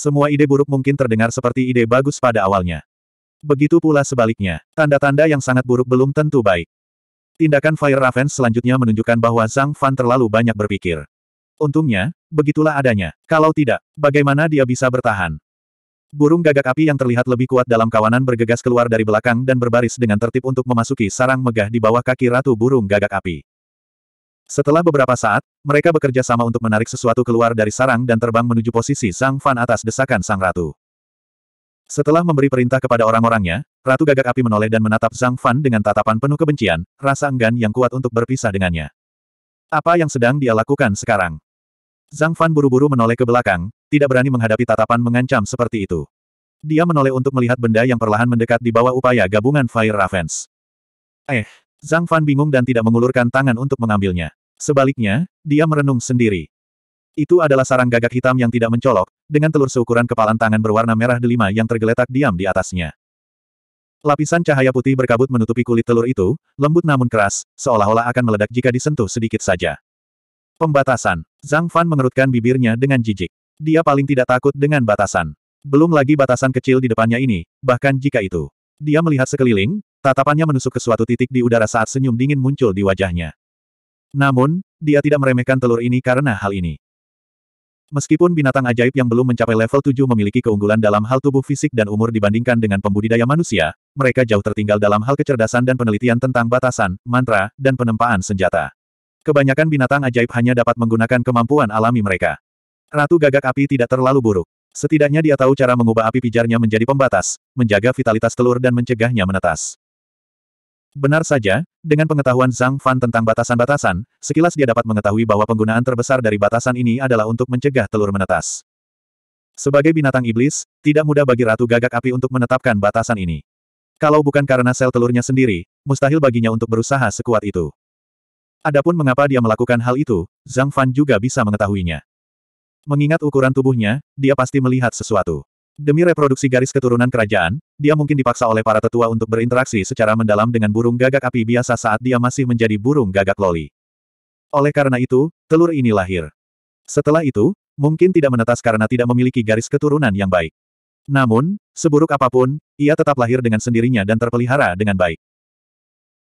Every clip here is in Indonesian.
Semua ide buruk mungkin terdengar seperti ide bagus pada awalnya. Begitu pula sebaliknya, tanda-tanda yang sangat buruk belum tentu baik. Tindakan Fire Raven selanjutnya menunjukkan bahwa Zhang Fan terlalu banyak berpikir. Untungnya, begitulah adanya. Kalau tidak, bagaimana dia bisa bertahan? Burung gagak api yang terlihat lebih kuat dalam kawanan bergegas keluar dari belakang dan berbaris dengan tertib untuk memasuki sarang megah di bawah kaki Ratu Burung Gagak Api. Setelah beberapa saat, mereka bekerja sama untuk menarik sesuatu keluar dari sarang dan terbang menuju posisi Sang Fan atas desakan Sang Ratu. Setelah memberi perintah kepada orang-orangnya, Ratu Gagak Api menoleh dan menatap Zhang Fan dengan tatapan penuh kebencian, rasa enggan yang kuat untuk berpisah dengannya. Apa yang sedang dia lakukan sekarang? Zhang Fan buru-buru menoleh ke belakang, tidak berani menghadapi tatapan mengancam seperti itu. Dia menoleh untuk melihat benda yang perlahan mendekat di bawah upaya gabungan Fire Ravens. Eh, Zhang Fan bingung dan tidak mengulurkan tangan untuk mengambilnya. Sebaliknya, dia merenung sendiri. Itu adalah sarang gagak hitam yang tidak mencolok, dengan telur seukuran kepalan tangan berwarna merah delima yang tergeletak diam di atasnya. Lapisan cahaya putih berkabut menutupi kulit telur itu, lembut namun keras, seolah-olah akan meledak jika disentuh sedikit saja. Pembatasan. Zhang Fan mengerutkan bibirnya dengan jijik. Dia paling tidak takut dengan batasan. Belum lagi batasan kecil di depannya ini, bahkan jika itu. Dia melihat sekeliling, tatapannya menusuk ke suatu titik di udara saat senyum dingin muncul di wajahnya. Namun, dia tidak meremehkan telur ini karena hal ini. Meskipun binatang ajaib yang belum mencapai level 7 memiliki keunggulan dalam hal tubuh fisik dan umur dibandingkan dengan pembudidaya manusia, mereka jauh tertinggal dalam hal kecerdasan dan penelitian tentang batasan, mantra, dan penempaan senjata. Kebanyakan binatang ajaib hanya dapat menggunakan kemampuan alami mereka. Ratu gagak api tidak terlalu buruk. Setidaknya dia tahu cara mengubah api pijarnya menjadi pembatas, menjaga vitalitas telur dan mencegahnya menetas. Benar saja, dengan pengetahuan Zhang Fan tentang batasan-batasan, sekilas dia dapat mengetahui bahwa penggunaan terbesar dari batasan ini adalah untuk mencegah telur menetas. Sebagai binatang iblis, tidak mudah bagi Ratu Gagak Api untuk menetapkan batasan ini. Kalau bukan karena sel telurnya sendiri, mustahil baginya untuk berusaha sekuat itu. Adapun mengapa dia melakukan hal itu, Zhang Fan juga bisa mengetahuinya. Mengingat ukuran tubuhnya, dia pasti melihat sesuatu. Demi reproduksi garis keturunan kerajaan, dia mungkin dipaksa oleh para tetua untuk berinteraksi secara mendalam dengan burung gagak api biasa saat dia masih menjadi burung gagak loli. Oleh karena itu, telur ini lahir. Setelah itu, mungkin tidak menetas karena tidak memiliki garis keturunan yang baik. Namun, seburuk apapun, ia tetap lahir dengan sendirinya dan terpelihara dengan baik.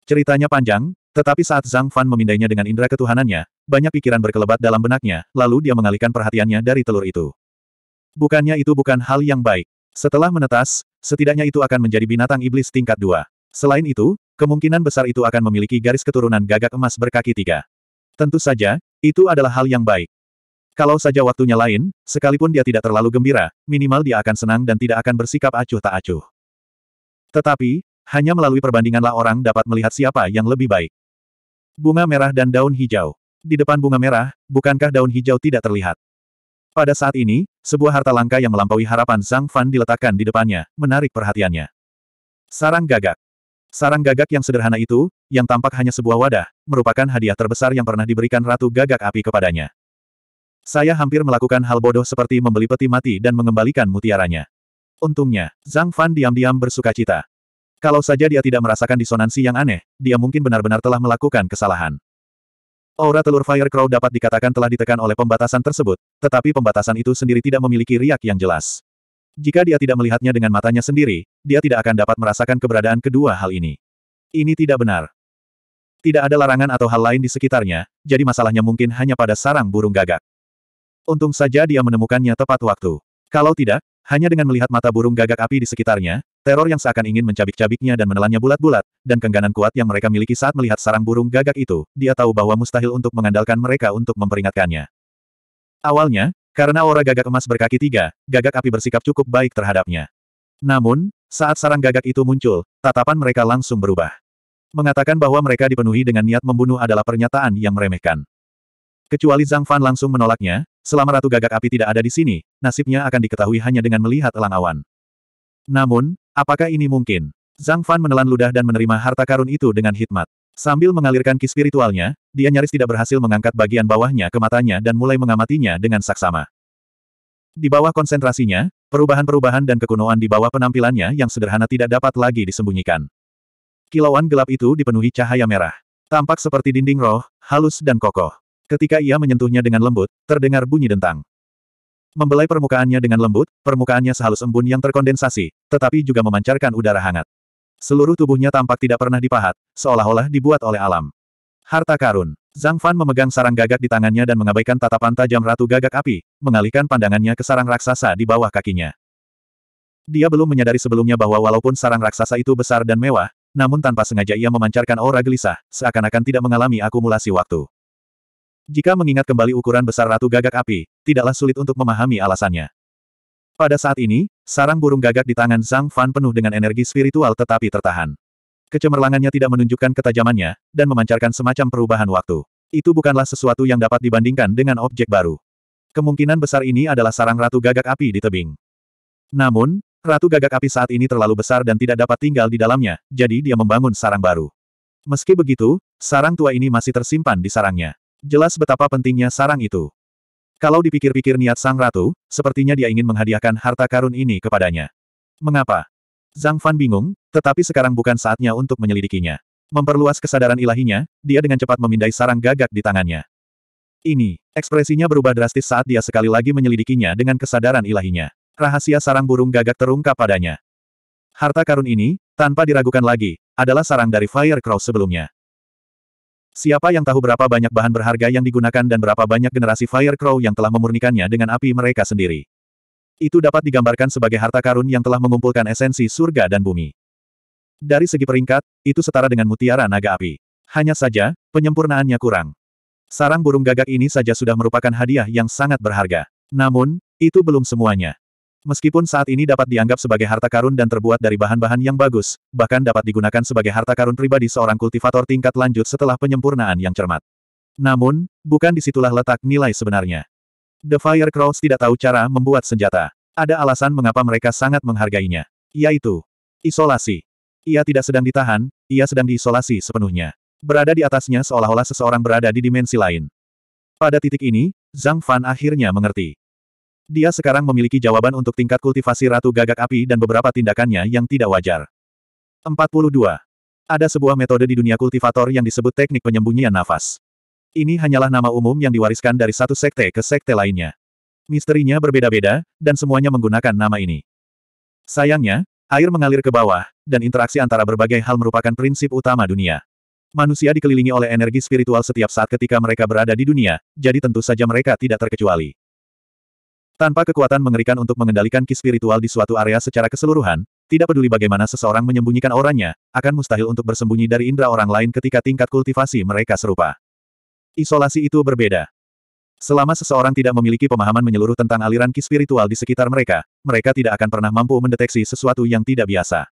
Ceritanya panjang, tetapi saat Zhang Fan memindainya dengan indera ketuhanannya, banyak pikiran berkelebat dalam benaknya, lalu dia mengalihkan perhatiannya dari telur itu. Bukannya itu bukan hal yang baik. Setelah menetas, setidaknya itu akan menjadi binatang iblis tingkat dua. Selain itu, kemungkinan besar itu akan memiliki garis keturunan gagak emas berkaki tiga. Tentu saja, itu adalah hal yang baik. Kalau saja waktunya lain, sekalipun dia tidak terlalu gembira, minimal dia akan senang dan tidak akan bersikap acuh tak acuh. Tetapi, hanya melalui perbandinganlah orang dapat melihat siapa yang lebih baik. Bunga merah dan daun hijau. Di depan bunga merah, bukankah daun hijau tidak terlihat? Pada saat ini, sebuah harta langka yang melampaui harapan Zhang Fan diletakkan di depannya, menarik perhatiannya. Sarang gagak. Sarang gagak yang sederhana itu, yang tampak hanya sebuah wadah, merupakan hadiah terbesar yang pernah diberikan Ratu Gagak Api kepadanya. Saya hampir melakukan hal bodoh seperti membeli peti mati dan mengembalikan mutiaranya. Untungnya, Zhang Fan diam-diam bersuka cita. Kalau saja dia tidak merasakan disonansi yang aneh, dia mungkin benar-benar telah melakukan kesalahan. Aura telur Fire Crow dapat dikatakan telah ditekan oleh pembatasan tersebut, tetapi pembatasan itu sendiri tidak memiliki riak yang jelas. Jika dia tidak melihatnya dengan matanya sendiri, dia tidak akan dapat merasakan keberadaan kedua hal ini. Ini tidak benar. Tidak ada larangan atau hal lain di sekitarnya, jadi masalahnya mungkin hanya pada sarang burung gagak. Untung saja dia menemukannya tepat waktu. Kalau tidak, hanya dengan melihat mata burung gagak api di sekitarnya, Teror yang seakan ingin mencabik-cabiknya dan menelannya bulat-bulat, dan kengganan kuat yang mereka miliki saat melihat sarang burung gagak itu, dia tahu bahwa mustahil untuk mengandalkan mereka untuk memperingatkannya. Awalnya, karena aura gagak emas berkaki tiga, gagak api bersikap cukup baik terhadapnya. Namun, saat sarang gagak itu muncul, tatapan mereka langsung berubah. Mengatakan bahwa mereka dipenuhi dengan niat membunuh adalah pernyataan yang meremehkan. Kecuali Zhang Fan langsung menolaknya, selama Ratu Gagak Api tidak ada di sini, nasibnya akan diketahui hanya dengan melihat elang awan. Namun, Apakah ini mungkin? Zhang Fan menelan ludah dan menerima harta karun itu dengan hikmat. Sambil mengalirkan ki spiritualnya, dia nyaris tidak berhasil mengangkat bagian bawahnya ke matanya dan mulai mengamatinya dengan saksama. Di bawah konsentrasinya, perubahan-perubahan dan kekunoan di bawah penampilannya yang sederhana tidak dapat lagi disembunyikan. Kilauan gelap itu dipenuhi cahaya merah. Tampak seperti dinding roh, halus dan kokoh. Ketika ia menyentuhnya dengan lembut, terdengar bunyi dentang. Membelai permukaannya dengan lembut, permukaannya sehalus embun yang terkondensasi, tetapi juga memancarkan udara hangat. Seluruh tubuhnya tampak tidak pernah dipahat, seolah-olah dibuat oleh alam. Harta karun. Zhang Fan memegang sarang gagak di tangannya dan mengabaikan tatapan tajam Ratu Gagak Api, mengalihkan pandangannya ke sarang raksasa di bawah kakinya. Dia belum menyadari sebelumnya bahwa walaupun sarang raksasa itu besar dan mewah, namun tanpa sengaja ia memancarkan aura gelisah, seakan-akan tidak mengalami akumulasi waktu. Jika mengingat kembali ukuran besar Ratu Gagak Api, tidaklah sulit untuk memahami alasannya. Pada saat ini, sarang burung gagak di tangan Zhang Fan penuh dengan energi spiritual tetapi tertahan. Kecemerlangannya tidak menunjukkan ketajamannya, dan memancarkan semacam perubahan waktu. Itu bukanlah sesuatu yang dapat dibandingkan dengan objek baru. Kemungkinan besar ini adalah sarang Ratu Gagak Api di tebing. Namun, Ratu Gagak Api saat ini terlalu besar dan tidak dapat tinggal di dalamnya, jadi dia membangun sarang baru. Meski begitu, sarang tua ini masih tersimpan di sarangnya. Jelas betapa pentingnya sarang itu. Kalau dipikir-pikir niat sang ratu, sepertinya dia ingin menghadiahkan harta karun ini kepadanya. Mengapa? Zhang Fan bingung, tetapi sekarang bukan saatnya untuk menyelidikinya. Memperluas kesadaran ilahinya, dia dengan cepat memindai sarang gagak di tangannya. Ini, ekspresinya berubah drastis saat dia sekali lagi menyelidikinya dengan kesadaran ilahinya. Rahasia sarang burung gagak terungkap padanya. Harta karun ini, tanpa diragukan lagi, adalah sarang dari Fire Crow sebelumnya. Siapa yang tahu berapa banyak bahan berharga yang digunakan dan berapa banyak generasi Fire Crow yang telah memurnikannya dengan api mereka sendiri. Itu dapat digambarkan sebagai harta karun yang telah mengumpulkan esensi surga dan bumi. Dari segi peringkat, itu setara dengan mutiara naga api. Hanya saja, penyempurnaannya kurang. Sarang burung gagak ini saja sudah merupakan hadiah yang sangat berharga. Namun, itu belum semuanya. Meskipun saat ini dapat dianggap sebagai harta karun dan terbuat dari bahan-bahan yang bagus, bahkan dapat digunakan sebagai harta karun pribadi seorang kultivator tingkat lanjut setelah penyempurnaan yang cermat. Namun, bukan disitulah letak nilai sebenarnya. The Fire Crows tidak tahu cara membuat senjata. Ada alasan mengapa mereka sangat menghargainya. Yaitu, isolasi. Ia tidak sedang ditahan, ia sedang diisolasi sepenuhnya. Berada di atasnya seolah-olah seseorang berada di dimensi lain. Pada titik ini, Zhang Fan akhirnya mengerti. Dia sekarang memiliki jawaban untuk tingkat kultivasi Ratu Gagak Api dan beberapa tindakannya yang tidak wajar. 42. Ada sebuah metode di dunia kultivator yang disebut teknik penyembunyian nafas. Ini hanyalah nama umum yang diwariskan dari satu sekte ke sekte lainnya. Misterinya berbeda-beda, dan semuanya menggunakan nama ini. Sayangnya, air mengalir ke bawah, dan interaksi antara berbagai hal merupakan prinsip utama dunia. Manusia dikelilingi oleh energi spiritual setiap saat ketika mereka berada di dunia, jadi tentu saja mereka tidak terkecuali. Tanpa kekuatan mengerikan untuk mengendalikan ki spiritual di suatu area secara keseluruhan, tidak peduli bagaimana seseorang menyembunyikan orangnya, akan mustahil untuk bersembunyi dari indera orang lain ketika tingkat kultivasi mereka serupa. Isolasi itu berbeda. Selama seseorang tidak memiliki pemahaman menyeluruh tentang aliran ki spiritual di sekitar mereka, mereka tidak akan pernah mampu mendeteksi sesuatu yang tidak biasa.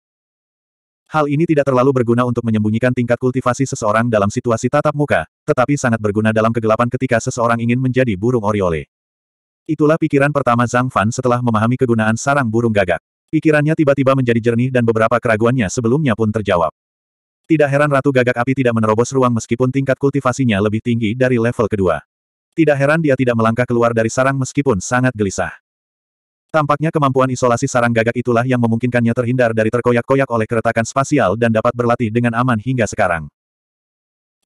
Hal ini tidak terlalu berguna untuk menyembunyikan tingkat kultivasi seseorang dalam situasi tatap muka, tetapi sangat berguna dalam kegelapan ketika seseorang ingin menjadi burung oriole. Itulah pikiran pertama Zhang Fan setelah memahami kegunaan sarang burung gagak. Pikirannya tiba-tiba menjadi jernih dan beberapa keraguannya sebelumnya pun terjawab. Tidak heran Ratu Gagak Api tidak menerobos ruang meskipun tingkat kultivasinya lebih tinggi dari level kedua. Tidak heran dia tidak melangkah keluar dari sarang meskipun sangat gelisah. Tampaknya kemampuan isolasi sarang gagak itulah yang memungkinkannya terhindar dari terkoyak-koyak oleh keretakan spasial dan dapat berlatih dengan aman hingga sekarang.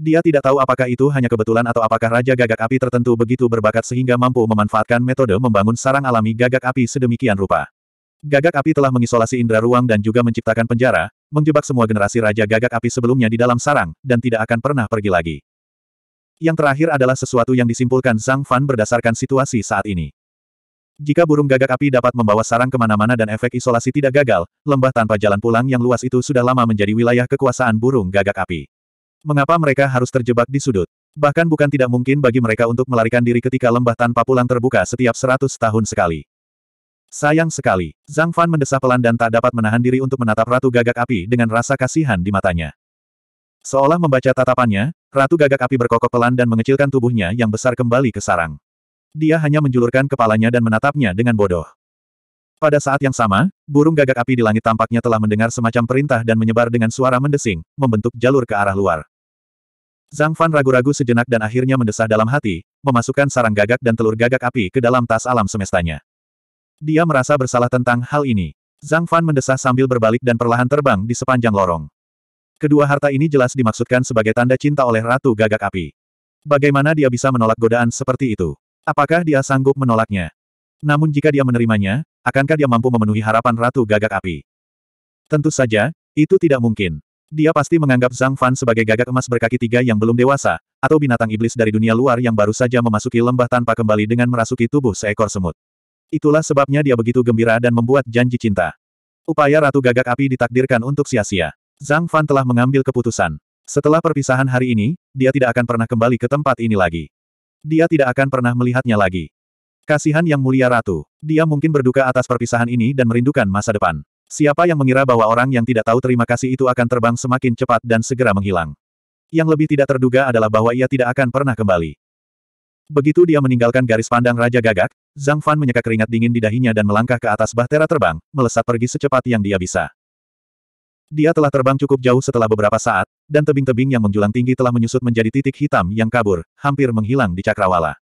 Dia tidak tahu apakah itu hanya kebetulan atau apakah Raja Gagak Api tertentu begitu berbakat sehingga mampu memanfaatkan metode membangun sarang alami gagak api sedemikian rupa. Gagak api telah mengisolasi indera ruang dan juga menciptakan penjara, menjebak semua generasi Raja Gagak Api sebelumnya di dalam sarang, dan tidak akan pernah pergi lagi. Yang terakhir adalah sesuatu yang disimpulkan Zhang Fan berdasarkan situasi saat ini. Jika burung gagak api dapat membawa sarang kemana-mana dan efek isolasi tidak gagal, lembah tanpa jalan pulang yang luas itu sudah lama menjadi wilayah kekuasaan burung gagak api. Mengapa mereka harus terjebak di sudut? Bahkan bukan tidak mungkin bagi mereka untuk melarikan diri ketika lembah tanpa pulang terbuka setiap seratus tahun sekali. Sayang sekali, Zhang Fan mendesah pelan dan tak dapat menahan diri untuk menatap Ratu Gagak Api dengan rasa kasihan di matanya. Seolah membaca tatapannya, Ratu Gagak Api berkokok pelan dan mengecilkan tubuhnya yang besar kembali ke sarang. Dia hanya menjulurkan kepalanya dan menatapnya dengan bodoh. Pada saat yang sama, burung gagak api di langit tampaknya telah mendengar semacam perintah dan menyebar dengan suara mendesing, membentuk jalur ke arah luar. Zhang Fan ragu-ragu sejenak dan akhirnya mendesah dalam hati, memasukkan sarang gagak dan telur gagak api ke dalam tas alam semestanya. Dia merasa bersalah tentang hal ini. Zhang Fan mendesah sambil berbalik dan perlahan terbang di sepanjang lorong. Kedua harta ini jelas dimaksudkan sebagai tanda cinta oleh Ratu Gagak Api. Bagaimana dia bisa menolak godaan seperti itu? Apakah dia sanggup menolaknya? Namun jika dia menerimanya, akankah dia mampu memenuhi harapan Ratu Gagak Api? Tentu saja, itu tidak mungkin. Dia pasti menganggap Zhang Fan sebagai gagak emas berkaki tiga yang belum dewasa, atau binatang iblis dari dunia luar yang baru saja memasuki lembah tanpa kembali dengan merasuki tubuh seekor semut. Itulah sebabnya dia begitu gembira dan membuat janji cinta. Upaya Ratu Gagak Api ditakdirkan untuk sia-sia. Zhang Fan telah mengambil keputusan. Setelah perpisahan hari ini, dia tidak akan pernah kembali ke tempat ini lagi. Dia tidak akan pernah melihatnya lagi. Kasihan Yang Mulia Ratu. Dia mungkin berduka atas perpisahan ini dan merindukan masa depan. Siapa yang mengira bahwa orang yang tidak tahu terima kasih itu akan terbang semakin cepat dan segera menghilang. Yang lebih tidak terduga adalah bahwa ia tidak akan pernah kembali. Begitu dia meninggalkan garis pandang Raja Gagak, Zhang Fan menyeka keringat dingin di dahinya dan melangkah ke atas bahtera terbang, melesat pergi secepat yang dia bisa. Dia telah terbang cukup jauh setelah beberapa saat, dan tebing-tebing yang menjulang tinggi telah menyusut menjadi titik hitam yang kabur, hampir menghilang di cakrawala.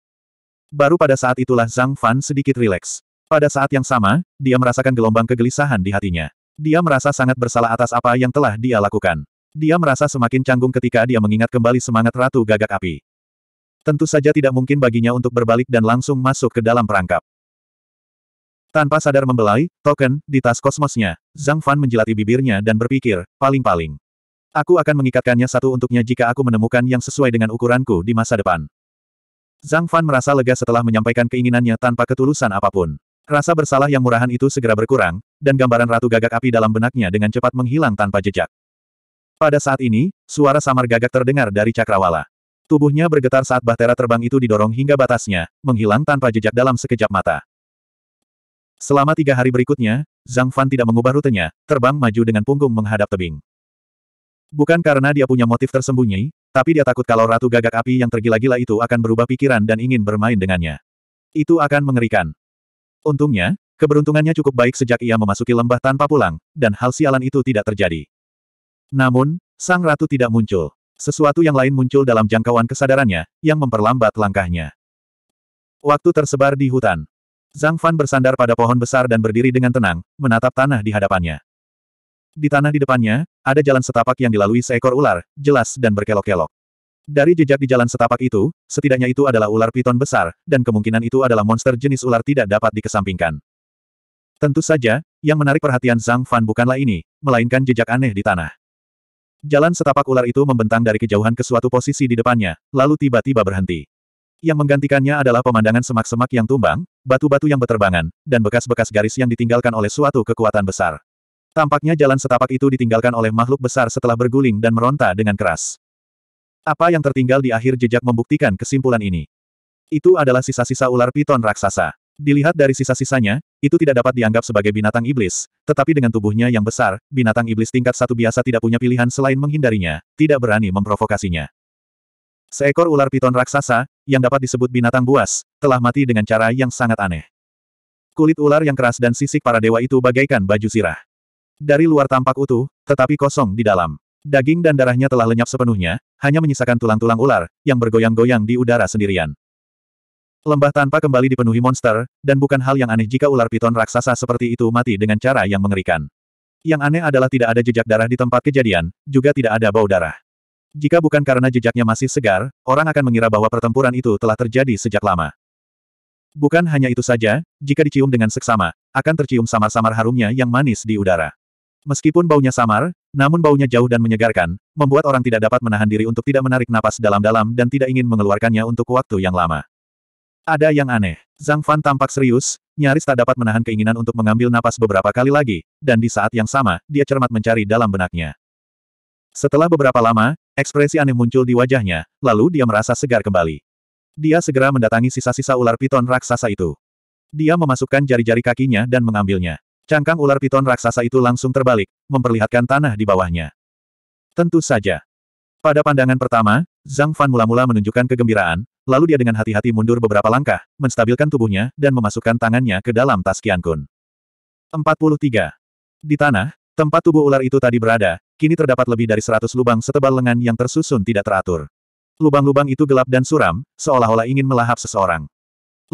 Baru pada saat itulah Zhang Fan sedikit rileks. Pada saat yang sama, dia merasakan gelombang kegelisahan di hatinya. Dia merasa sangat bersalah atas apa yang telah dia lakukan. Dia merasa semakin canggung ketika dia mengingat kembali semangat Ratu Gagak Api. Tentu saja tidak mungkin baginya untuk berbalik dan langsung masuk ke dalam perangkap. Tanpa sadar membelai, token, di tas kosmosnya, Zhang Fan menjilati bibirnya dan berpikir, paling-paling. Aku akan mengikatkannya satu untuknya jika aku menemukan yang sesuai dengan ukuranku di masa depan. Zhang Fan merasa lega setelah menyampaikan keinginannya tanpa ketulusan apapun. Rasa bersalah yang murahan itu segera berkurang, dan gambaran Ratu Gagak Api dalam benaknya dengan cepat menghilang tanpa jejak. Pada saat ini, suara samar gagak terdengar dari Cakrawala. Tubuhnya bergetar saat bahtera terbang itu didorong hingga batasnya, menghilang tanpa jejak dalam sekejap mata. Selama tiga hari berikutnya, Zhang Fan tidak mengubah rutenya, terbang maju dengan punggung menghadap tebing. Bukan karena dia punya motif tersembunyi, tapi dia takut kalau Ratu Gagak Api yang tergila-gila itu akan berubah pikiran dan ingin bermain dengannya. Itu akan mengerikan. Untungnya, keberuntungannya cukup baik sejak ia memasuki lembah tanpa pulang, dan hal sialan itu tidak terjadi. Namun, sang ratu tidak muncul. Sesuatu yang lain muncul dalam jangkauan kesadarannya, yang memperlambat langkahnya. Waktu tersebar di hutan. Zhang Fan bersandar pada pohon besar dan berdiri dengan tenang, menatap tanah di hadapannya. Di tanah di depannya, ada jalan setapak yang dilalui seekor ular, jelas dan berkelok-kelok. Dari jejak di jalan setapak itu, setidaknya itu adalah ular piton besar, dan kemungkinan itu adalah monster jenis ular tidak dapat dikesampingkan. Tentu saja, yang menarik perhatian Zhang Fan bukanlah ini, melainkan jejak aneh di tanah. Jalan setapak ular itu membentang dari kejauhan ke suatu posisi di depannya, lalu tiba-tiba berhenti. Yang menggantikannya adalah pemandangan semak-semak yang tumbang, batu-batu yang berterbangan, dan bekas-bekas garis yang ditinggalkan oleh suatu kekuatan besar. Tampaknya jalan setapak itu ditinggalkan oleh makhluk besar setelah berguling dan meronta dengan keras. Apa yang tertinggal di akhir jejak membuktikan kesimpulan ini. Itu adalah sisa-sisa ular piton raksasa. Dilihat dari sisa-sisanya, itu tidak dapat dianggap sebagai binatang iblis, tetapi dengan tubuhnya yang besar, binatang iblis tingkat satu biasa tidak punya pilihan selain menghindarinya, tidak berani memprovokasinya. Seekor ular piton raksasa, yang dapat disebut binatang buas, telah mati dengan cara yang sangat aneh. Kulit ular yang keras dan sisik para dewa itu bagaikan baju sirah. Dari luar tampak utuh, tetapi kosong di dalam. Daging dan darahnya telah lenyap sepenuhnya, hanya menyisakan tulang-tulang ular, yang bergoyang-goyang di udara sendirian. Lembah tanpa kembali dipenuhi monster, dan bukan hal yang aneh jika ular piton raksasa seperti itu mati dengan cara yang mengerikan. Yang aneh adalah tidak ada jejak darah di tempat kejadian, juga tidak ada bau darah. Jika bukan karena jejaknya masih segar, orang akan mengira bahwa pertempuran itu telah terjadi sejak lama. Bukan hanya itu saja, jika dicium dengan seksama, akan tercium samar-samar harumnya yang manis di udara. Meskipun baunya samar, namun baunya jauh dan menyegarkan, membuat orang tidak dapat menahan diri untuk tidak menarik napas dalam-dalam dan tidak ingin mengeluarkannya untuk waktu yang lama. Ada yang aneh. Zhang Fan tampak serius, nyaris tak dapat menahan keinginan untuk mengambil napas beberapa kali lagi, dan di saat yang sama, dia cermat mencari dalam benaknya. Setelah beberapa lama, ekspresi aneh muncul di wajahnya, lalu dia merasa segar kembali. Dia segera mendatangi sisa-sisa ular piton raksasa itu. Dia memasukkan jari-jari kakinya dan mengambilnya. Cangkang ular piton raksasa itu langsung terbalik, memperlihatkan tanah di bawahnya. Tentu saja. Pada pandangan pertama, Zhang Fan mula-mula menunjukkan kegembiraan, lalu dia dengan hati-hati mundur beberapa langkah, menstabilkan tubuhnya, dan memasukkan tangannya ke dalam tas Kun. 43. Di tanah, tempat tubuh ular itu tadi berada, kini terdapat lebih dari 100 lubang setebal lengan yang tersusun tidak teratur. Lubang-lubang itu gelap dan suram, seolah-olah ingin melahap seseorang.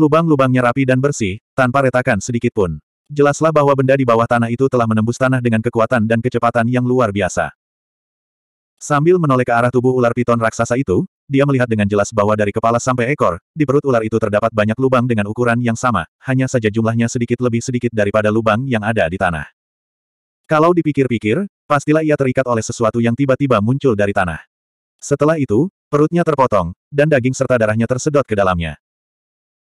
Lubang-lubangnya rapi dan bersih, tanpa retakan sedikitpun jelaslah bahwa benda di bawah tanah itu telah menembus tanah dengan kekuatan dan kecepatan yang luar biasa. Sambil menoleh ke arah tubuh ular piton raksasa itu, dia melihat dengan jelas bahwa dari kepala sampai ekor, di perut ular itu terdapat banyak lubang dengan ukuran yang sama, hanya saja jumlahnya sedikit lebih sedikit daripada lubang yang ada di tanah. Kalau dipikir-pikir, pastilah ia terikat oleh sesuatu yang tiba-tiba muncul dari tanah. Setelah itu, perutnya terpotong, dan daging serta darahnya tersedot ke dalamnya.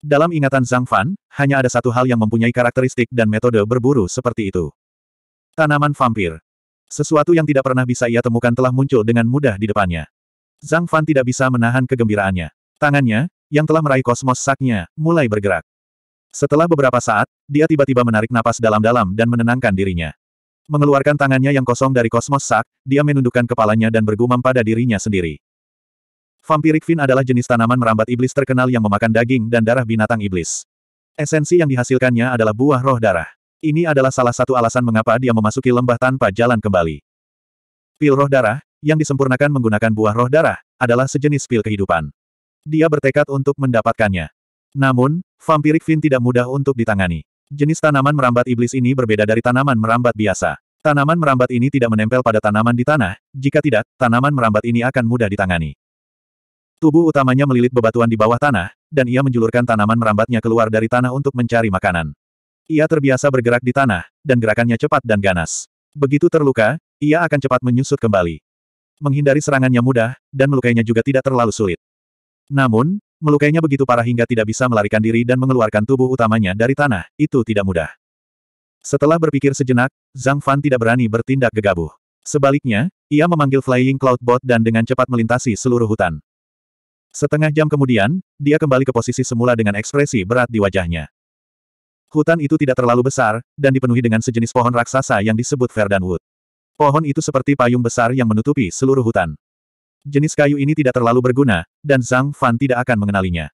Dalam ingatan Zhang Fan, hanya ada satu hal yang mempunyai karakteristik dan metode berburu seperti itu. Tanaman vampir. Sesuatu yang tidak pernah bisa ia temukan telah muncul dengan mudah di depannya. Zhang Fan tidak bisa menahan kegembiraannya. Tangannya, yang telah meraih kosmos saknya, mulai bergerak. Setelah beberapa saat, dia tiba-tiba menarik napas dalam-dalam dan menenangkan dirinya. Mengeluarkan tangannya yang kosong dari kosmos sak, dia menundukkan kepalanya dan bergumam pada dirinya sendiri. Vampiric Fin adalah jenis tanaman merambat iblis terkenal yang memakan daging dan darah binatang iblis. Esensi yang dihasilkannya adalah buah roh darah. Ini adalah salah satu alasan mengapa dia memasuki lembah tanpa jalan kembali. Pil roh darah, yang disempurnakan menggunakan buah roh darah, adalah sejenis pil kehidupan. Dia bertekad untuk mendapatkannya. Namun, vampiric fin tidak mudah untuk ditangani. Jenis tanaman merambat iblis ini berbeda dari tanaman merambat biasa. Tanaman merambat ini tidak menempel pada tanaman di tanah, jika tidak, tanaman merambat ini akan mudah ditangani. Tubuh utamanya melilit bebatuan di bawah tanah, dan ia menjulurkan tanaman merambatnya keluar dari tanah untuk mencari makanan. Ia terbiasa bergerak di tanah, dan gerakannya cepat dan ganas. Begitu terluka, ia akan cepat menyusut kembali. Menghindari serangannya mudah, dan melukainya juga tidak terlalu sulit. Namun, melukainya begitu parah hingga tidak bisa melarikan diri dan mengeluarkan tubuh utamanya dari tanah, itu tidak mudah. Setelah berpikir sejenak, Zhang Fan tidak berani bertindak gegabah. Sebaliknya, ia memanggil Flying Cloud Bot dan dengan cepat melintasi seluruh hutan. Setengah jam kemudian, dia kembali ke posisi semula dengan ekspresi berat di wajahnya. Hutan itu tidak terlalu besar, dan dipenuhi dengan sejenis pohon raksasa yang disebut Verdan Pohon itu seperti payung besar yang menutupi seluruh hutan. Jenis kayu ini tidak terlalu berguna, dan Zhang Fan tidak akan mengenalinya.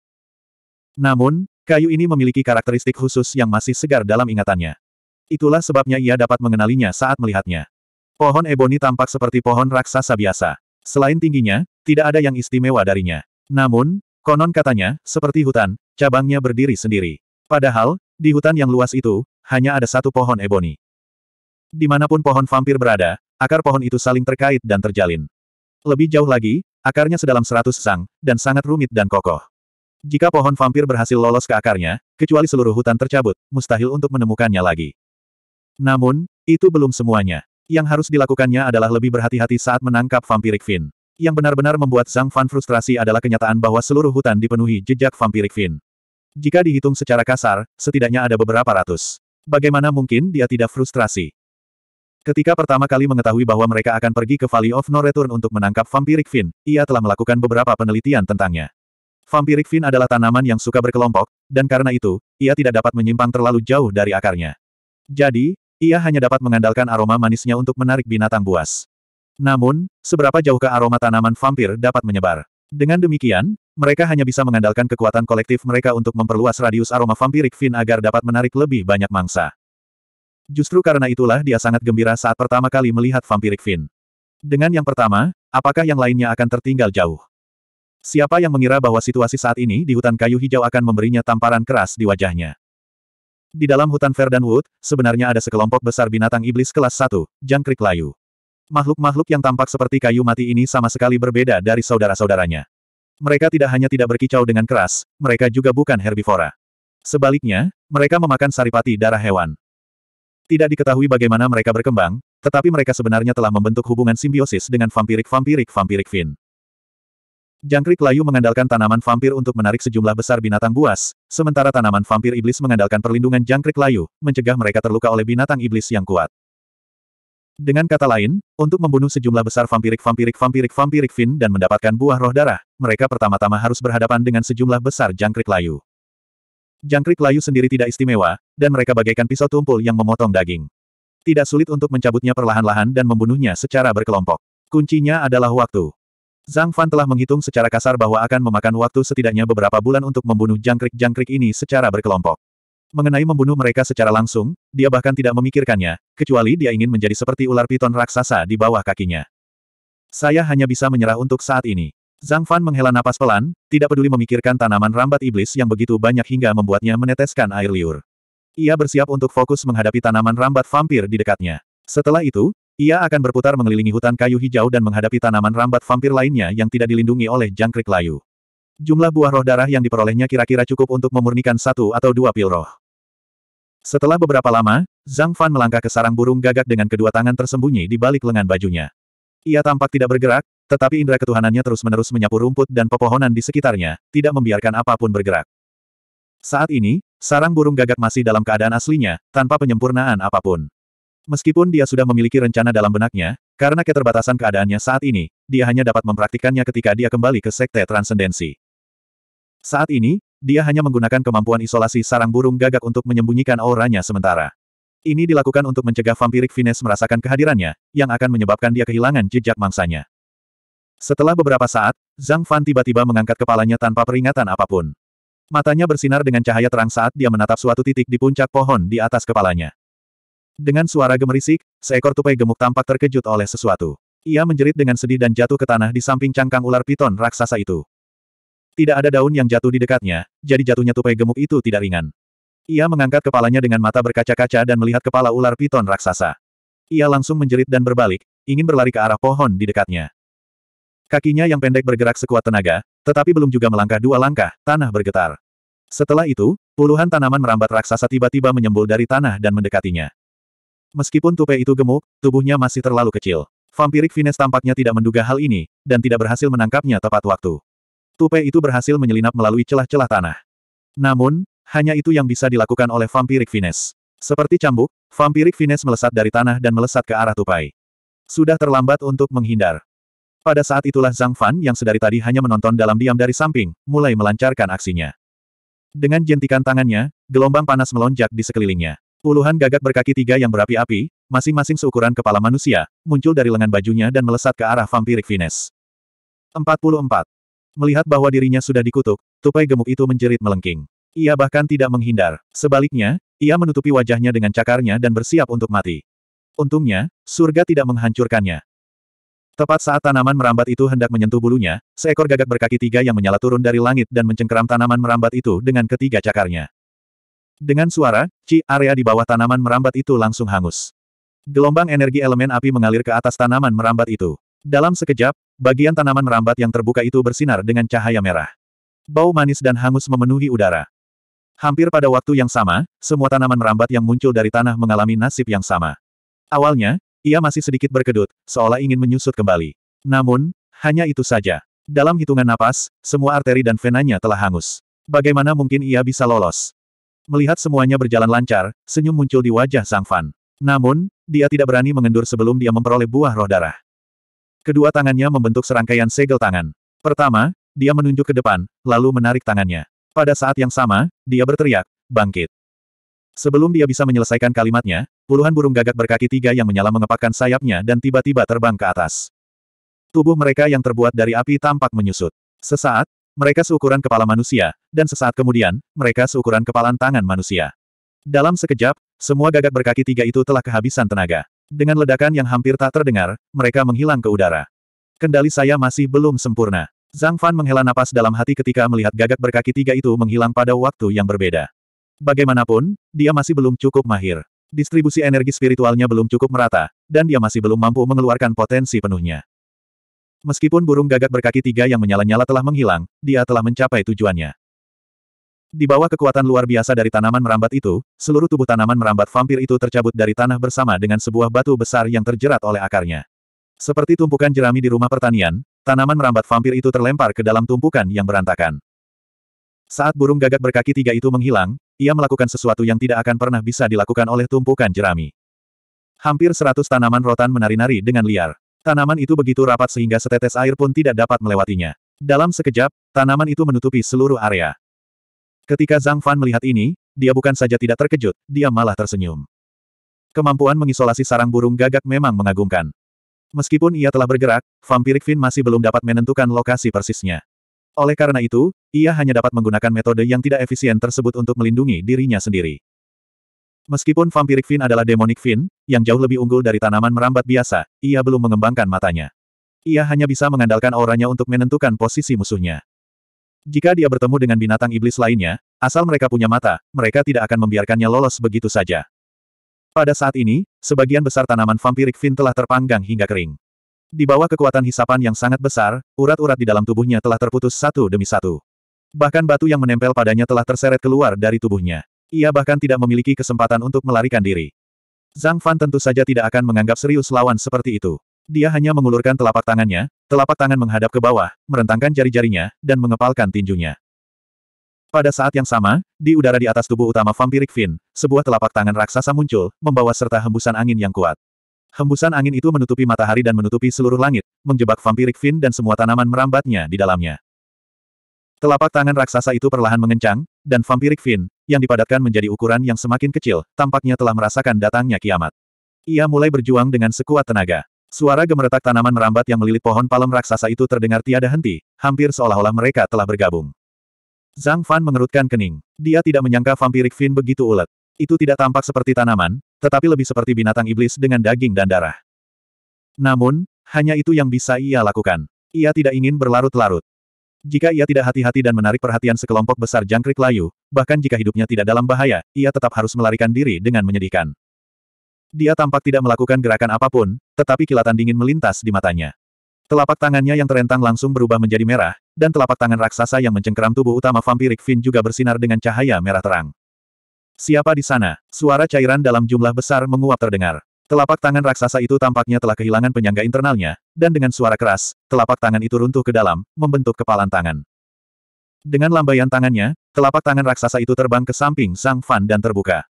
Namun, kayu ini memiliki karakteristik khusus yang masih segar dalam ingatannya. Itulah sebabnya ia dapat mengenalinya saat melihatnya. Pohon ebony tampak seperti pohon raksasa biasa. Selain tingginya, tidak ada yang istimewa darinya. Namun, konon katanya, seperti hutan, cabangnya berdiri sendiri. Padahal, di hutan yang luas itu, hanya ada satu pohon ebony. Dimanapun pohon vampir berada, akar pohon itu saling terkait dan terjalin. Lebih jauh lagi, akarnya sedalam seratus sang, dan sangat rumit dan kokoh. Jika pohon vampir berhasil lolos ke akarnya, kecuali seluruh hutan tercabut, mustahil untuk menemukannya lagi. Namun, itu belum semuanya. Yang harus dilakukannya adalah lebih berhati-hati saat menangkap vampirik Finn. Yang benar-benar membuat Zhang Fan frustrasi adalah kenyataan bahwa seluruh hutan dipenuhi jejak vampirik Fin. Jika dihitung secara kasar, setidaknya ada beberapa ratus. Bagaimana mungkin dia tidak frustrasi? Ketika pertama kali mengetahui bahwa mereka akan pergi ke Valley of No Return untuk menangkap vampirik Fin, ia telah melakukan beberapa penelitian tentangnya. Vampirik Fin adalah tanaman yang suka berkelompok, dan karena itu, ia tidak dapat menyimpang terlalu jauh dari akarnya. Jadi, ia hanya dapat mengandalkan aroma manisnya untuk menarik binatang buas. Namun, seberapa jauhkah aroma tanaman vampir dapat menyebar? Dengan demikian, mereka hanya bisa mengandalkan kekuatan kolektif mereka untuk memperluas radius aroma vampirik fin agar dapat menarik lebih banyak mangsa. Justru karena itulah dia sangat gembira saat pertama kali melihat vampirik fin. Dengan yang pertama, apakah yang lainnya akan tertinggal jauh? Siapa yang mengira bahwa situasi saat ini di hutan kayu hijau akan memberinya tamparan keras di wajahnya? Di dalam hutan Verdan Wood, sebenarnya ada sekelompok besar binatang iblis kelas 1, jangkrik layu. Makhluk-makhluk yang tampak seperti kayu mati ini sama sekali berbeda dari saudara-saudaranya. Mereka tidak hanya tidak berkicau dengan keras, mereka juga bukan herbivora. Sebaliknya, mereka memakan saripati darah hewan. Tidak diketahui bagaimana mereka berkembang, tetapi mereka sebenarnya telah membentuk hubungan simbiosis dengan vampirik-vampirik-vampirik fin. Jangkrik layu mengandalkan tanaman vampir untuk menarik sejumlah besar binatang buas, sementara tanaman vampir iblis mengandalkan perlindungan jangkrik layu, mencegah mereka terluka oleh binatang iblis yang kuat. Dengan kata lain, untuk membunuh sejumlah besar vampirik-vampirik-vampirik-vampirik fin dan mendapatkan buah roh darah, mereka pertama-tama harus berhadapan dengan sejumlah besar jangkrik layu. Jangkrik layu sendiri tidak istimewa, dan mereka bagaikan pisau tumpul yang memotong daging. Tidak sulit untuk mencabutnya perlahan-lahan dan membunuhnya secara berkelompok. Kuncinya adalah waktu. Zhang Fan telah menghitung secara kasar bahwa akan memakan waktu setidaknya beberapa bulan untuk membunuh jangkrik-jangkrik ini secara berkelompok. Mengenai membunuh mereka secara langsung, dia bahkan tidak memikirkannya, kecuali dia ingin menjadi seperti ular piton raksasa di bawah kakinya. Saya hanya bisa menyerah untuk saat ini. Zhang Fan menghela napas pelan, tidak peduli memikirkan tanaman rambat iblis yang begitu banyak hingga membuatnya meneteskan air liur. Ia bersiap untuk fokus menghadapi tanaman rambat vampir di dekatnya. Setelah itu, ia akan berputar mengelilingi hutan kayu hijau dan menghadapi tanaman rambat vampir lainnya yang tidak dilindungi oleh jangkrik layu. Jumlah buah roh darah yang diperolehnya kira-kira cukup untuk memurnikan satu atau dua pil roh. Setelah beberapa lama, Zhang Fan melangkah ke sarang burung gagak dengan kedua tangan tersembunyi di balik lengan bajunya. Ia tampak tidak bergerak, tetapi indera ketuhanannya terus-menerus menyapu rumput dan pepohonan di sekitarnya, tidak membiarkan apapun bergerak. Saat ini, sarang burung gagak masih dalam keadaan aslinya, tanpa penyempurnaan apapun. Meskipun dia sudah memiliki rencana dalam benaknya, karena keterbatasan keadaannya saat ini, dia hanya dapat mempraktikannya ketika dia kembali ke Sekte Transendensi. Saat ini, dia hanya menggunakan kemampuan isolasi sarang burung gagak untuk menyembunyikan auranya sementara. Ini dilakukan untuk mencegah vampirik Vines merasakan kehadirannya, yang akan menyebabkan dia kehilangan jejak mangsanya. Setelah beberapa saat, Zhang Fan tiba-tiba mengangkat kepalanya tanpa peringatan apapun. Matanya bersinar dengan cahaya terang saat dia menatap suatu titik di puncak pohon di atas kepalanya. Dengan suara gemerisik, seekor tupai gemuk tampak terkejut oleh sesuatu. Ia menjerit dengan sedih dan jatuh ke tanah di samping cangkang ular piton raksasa itu. Tidak ada daun yang jatuh di dekatnya, jadi jatuhnya tupai gemuk itu tidak ringan. Ia mengangkat kepalanya dengan mata berkaca-kaca dan melihat kepala ular piton raksasa. Ia langsung menjerit dan berbalik, ingin berlari ke arah pohon di dekatnya. Kakinya yang pendek bergerak sekuat tenaga, tetapi belum juga melangkah dua langkah, tanah bergetar. Setelah itu, puluhan tanaman merambat raksasa tiba-tiba menyembul dari tanah dan mendekatinya. Meskipun tupai itu gemuk, tubuhnya masih terlalu kecil. Vampirik Vines tampaknya tidak menduga hal ini, dan tidak berhasil menangkapnya tepat waktu. Tupai itu berhasil menyelinap melalui celah-celah tanah. Namun, hanya itu yang bisa dilakukan oleh vampirik Vines. Seperti cambuk, vampirik Vines melesat dari tanah dan melesat ke arah Tupai. Sudah terlambat untuk menghindar. Pada saat itulah Zhang Fan yang sedari tadi hanya menonton dalam diam dari samping, mulai melancarkan aksinya. Dengan jentikan tangannya, gelombang panas melonjak di sekelilingnya. Puluhan gagak berkaki tiga yang berapi-api, masing-masing seukuran kepala manusia, muncul dari lengan bajunya dan melesat ke arah vampirik Vines. 44. Melihat bahwa dirinya sudah dikutuk, tupai gemuk itu menjerit melengking. Ia bahkan tidak menghindar. Sebaliknya, ia menutupi wajahnya dengan cakarnya dan bersiap untuk mati. Untungnya, surga tidak menghancurkannya. Tepat saat tanaman merambat itu hendak menyentuh bulunya, seekor gagak berkaki tiga yang menyala turun dari langit dan mencengkeram tanaman merambat itu dengan ketiga cakarnya. Dengan suara, ci area di bawah tanaman merambat itu langsung hangus. Gelombang energi elemen api mengalir ke atas tanaman merambat itu. Dalam sekejap, Bagian tanaman merambat yang terbuka itu bersinar dengan cahaya merah. Bau manis dan hangus memenuhi udara. Hampir pada waktu yang sama, semua tanaman merambat yang muncul dari tanah mengalami nasib yang sama. Awalnya, ia masih sedikit berkedut, seolah ingin menyusut kembali. Namun, hanya itu saja. Dalam hitungan napas, semua arteri dan venanya telah hangus. Bagaimana mungkin ia bisa lolos? Melihat semuanya berjalan lancar, senyum muncul di wajah Sang Fan. Namun, dia tidak berani mengendur sebelum dia memperoleh buah roh darah. Kedua tangannya membentuk serangkaian segel tangan. Pertama, dia menunjuk ke depan, lalu menarik tangannya. Pada saat yang sama, dia berteriak, bangkit. Sebelum dia bisa menyelesaikan kalimatnya, puluhan burung gagak berkaki tiga yang menyala mengepakkan sayapnya dan tiba-tiba terbang ke atas. Tubuh mereka yang terbuat dari api tampak menyusut. Sesaat, mereka seukuran kepala manusia, dan sesaat kemudian, mereka seukuran kepalan tangan manusia. Dalam sekejap, semua gagak berkaki tiga itu telah kehabisan tenaga. Dengan ledakan yang hampir tak terdengar, mereka menghilang ke udara. Kendali saya masih belum sempurna. Zhang Fan menghela napas dalam hati ketika melihat gagak berkaki tiga itu menghilang pada waktu yang berbeda. Bagaimanapun, dia masih belum cukup mahir. Distribusi energi spiritualnya belum cukup merata, dan dia masih belum mampu mengeluarkan potensi penuhnya. Meskipun burung gagak berkaki tiga yang menyala-nyala telah menghilang, dia telah mencapai tujuannya. Di bawah kekuatan luar biasa dari tanaman merambat itu, seluruh tubuh tanaman merambat vampir itu tercabut dari tanah bersama dengan sebuah batu besar yang terjerat oleh akarnya. Seperti tumpukan jerami di rumah pertanian, tanaman merambat vampir itu terlempar ke dalam tumpukan yang berantakan. Saat burung gagak berkaki tiga itu menghilang, ia melakukan sesuatu yang tidak akan pernah bisa dilakukan oleh tumpukan jerami. Hampir seratus tanaman rotan menari-nari dengan liar. Tanaman itu begitu rapat sehingga setetes air pun tidak dapat melewatinya. Dalam sekejap, tanaman itu menutupi seluruh area. Ketika Zhang Fan melihat ini, dia bukan saja tidak terkejut, dia malah tersenyum. Kemampuan mengisolasi sarang burung gagak memang mengagumkan. Meskipun ia telah bergerak, Vampirik Fin masih belum dapat menentukan lokasi persisnya. Oleh karena itu, ia hanya dapat menggunakan metode yang tidak efisien tersebut untuk melindungi dirinya sendiri. Meskipun Vampirik Fin adalah demonic fin, yang jauh lebih unggul dari tanaman merambat biasa, ia belum mengembangkan matanya. Ia hanya bisa mengandalkan auranya untuk menentukan posisi musuhnya. Jika dia bertemu dengan binatang iblis lainnya, asal mereka punya mata, mereka tidak akan membiarkannya lolos begitu saja. Pada saat ini, sebagian besar tanaman vampirik Fin telah terpanggang hingga kering. Di bawah kekuatan hisapan yang sangat besar, urat-urat di dalam tubuhnya telah terputus satu demi satu. Bahkan batu yang menempel padanya telah terseret keluar dari tubuhnya. Ia bahkan tidak memiliki kesempatan untuk melarikan diri. Zhang Fan tentu saja tidak akan menganggap serius lawan seperti itu. Dia hanya mengulurkan telapak tangannya, telapak tangan menghadap ke bawah, merentangkan jari-jarinya, dan mengepalkan tinjunya. Pada saat yang sama, di udara di atas tubuh utama vampirik fin, sebuah telapak tangan raksasa muncul, membawa serta hembusan angin yang kuat. Hembusan angin itu menutupi matahari dan menutupi seluruh langit, menjebak vampirik fin dan semua tanaman merambatnya di dalamnya. Telapak tangan raksasa itu perlahan mengencang, dan vampirik fin, yang dipadatkan menjadi ukuran yang semakin kecil, tampaknya telah merasakan datangnya kiamat. Ia mulai berjuang dengan sekuat tenaga. Suara gemeretak tanaman merambat yang melilit pohon palem raksasa itu terdengar tiada henti, hampir seolah-olah mereka telah bergabung. Zhang Fan mengerutkan kening. Dia tidak menyangka vampirik Fin begitu ulet. Itu tidak tampak seperti tanaman, tetapi lebih seperti binatang iblis dengan daging dan darah. Namun, hanya itu yang bisa ia lakukan. Ia tidak ingin berlarut-larut. Jika ia tidak hati-hati dan menarik perhatian sekelompok besar jangkrik layu, bahkan jika hidupnya tidak dalam bahaya, ia tetap harus melarikan diri dengan menyedihkan. Dia tampak tidak melakukan gerakan apapun, tetapi kilatan dingin melintas di matanya. Telapak tangannya yang terentang langsung berubah menjadi merah, dan telapak tangan raksasa yang mencengkeram tubuh utama vampirik Finn juga bersinar dengan cahaya merah terang. Siapa di sana? Suara cairan dalam jumlah besar menguap terdengar. Telapak tangan raksasa itu tampaknya telah kehilangan penyangga internalnya, dan dengan suara keras, telapak tangan itu runtuh ke dalam, membentuk kepalan tangan. Dengan lambaian tangannya, telapak tangan raksasa itu terbang ke samping Sang Fan dan terbuka.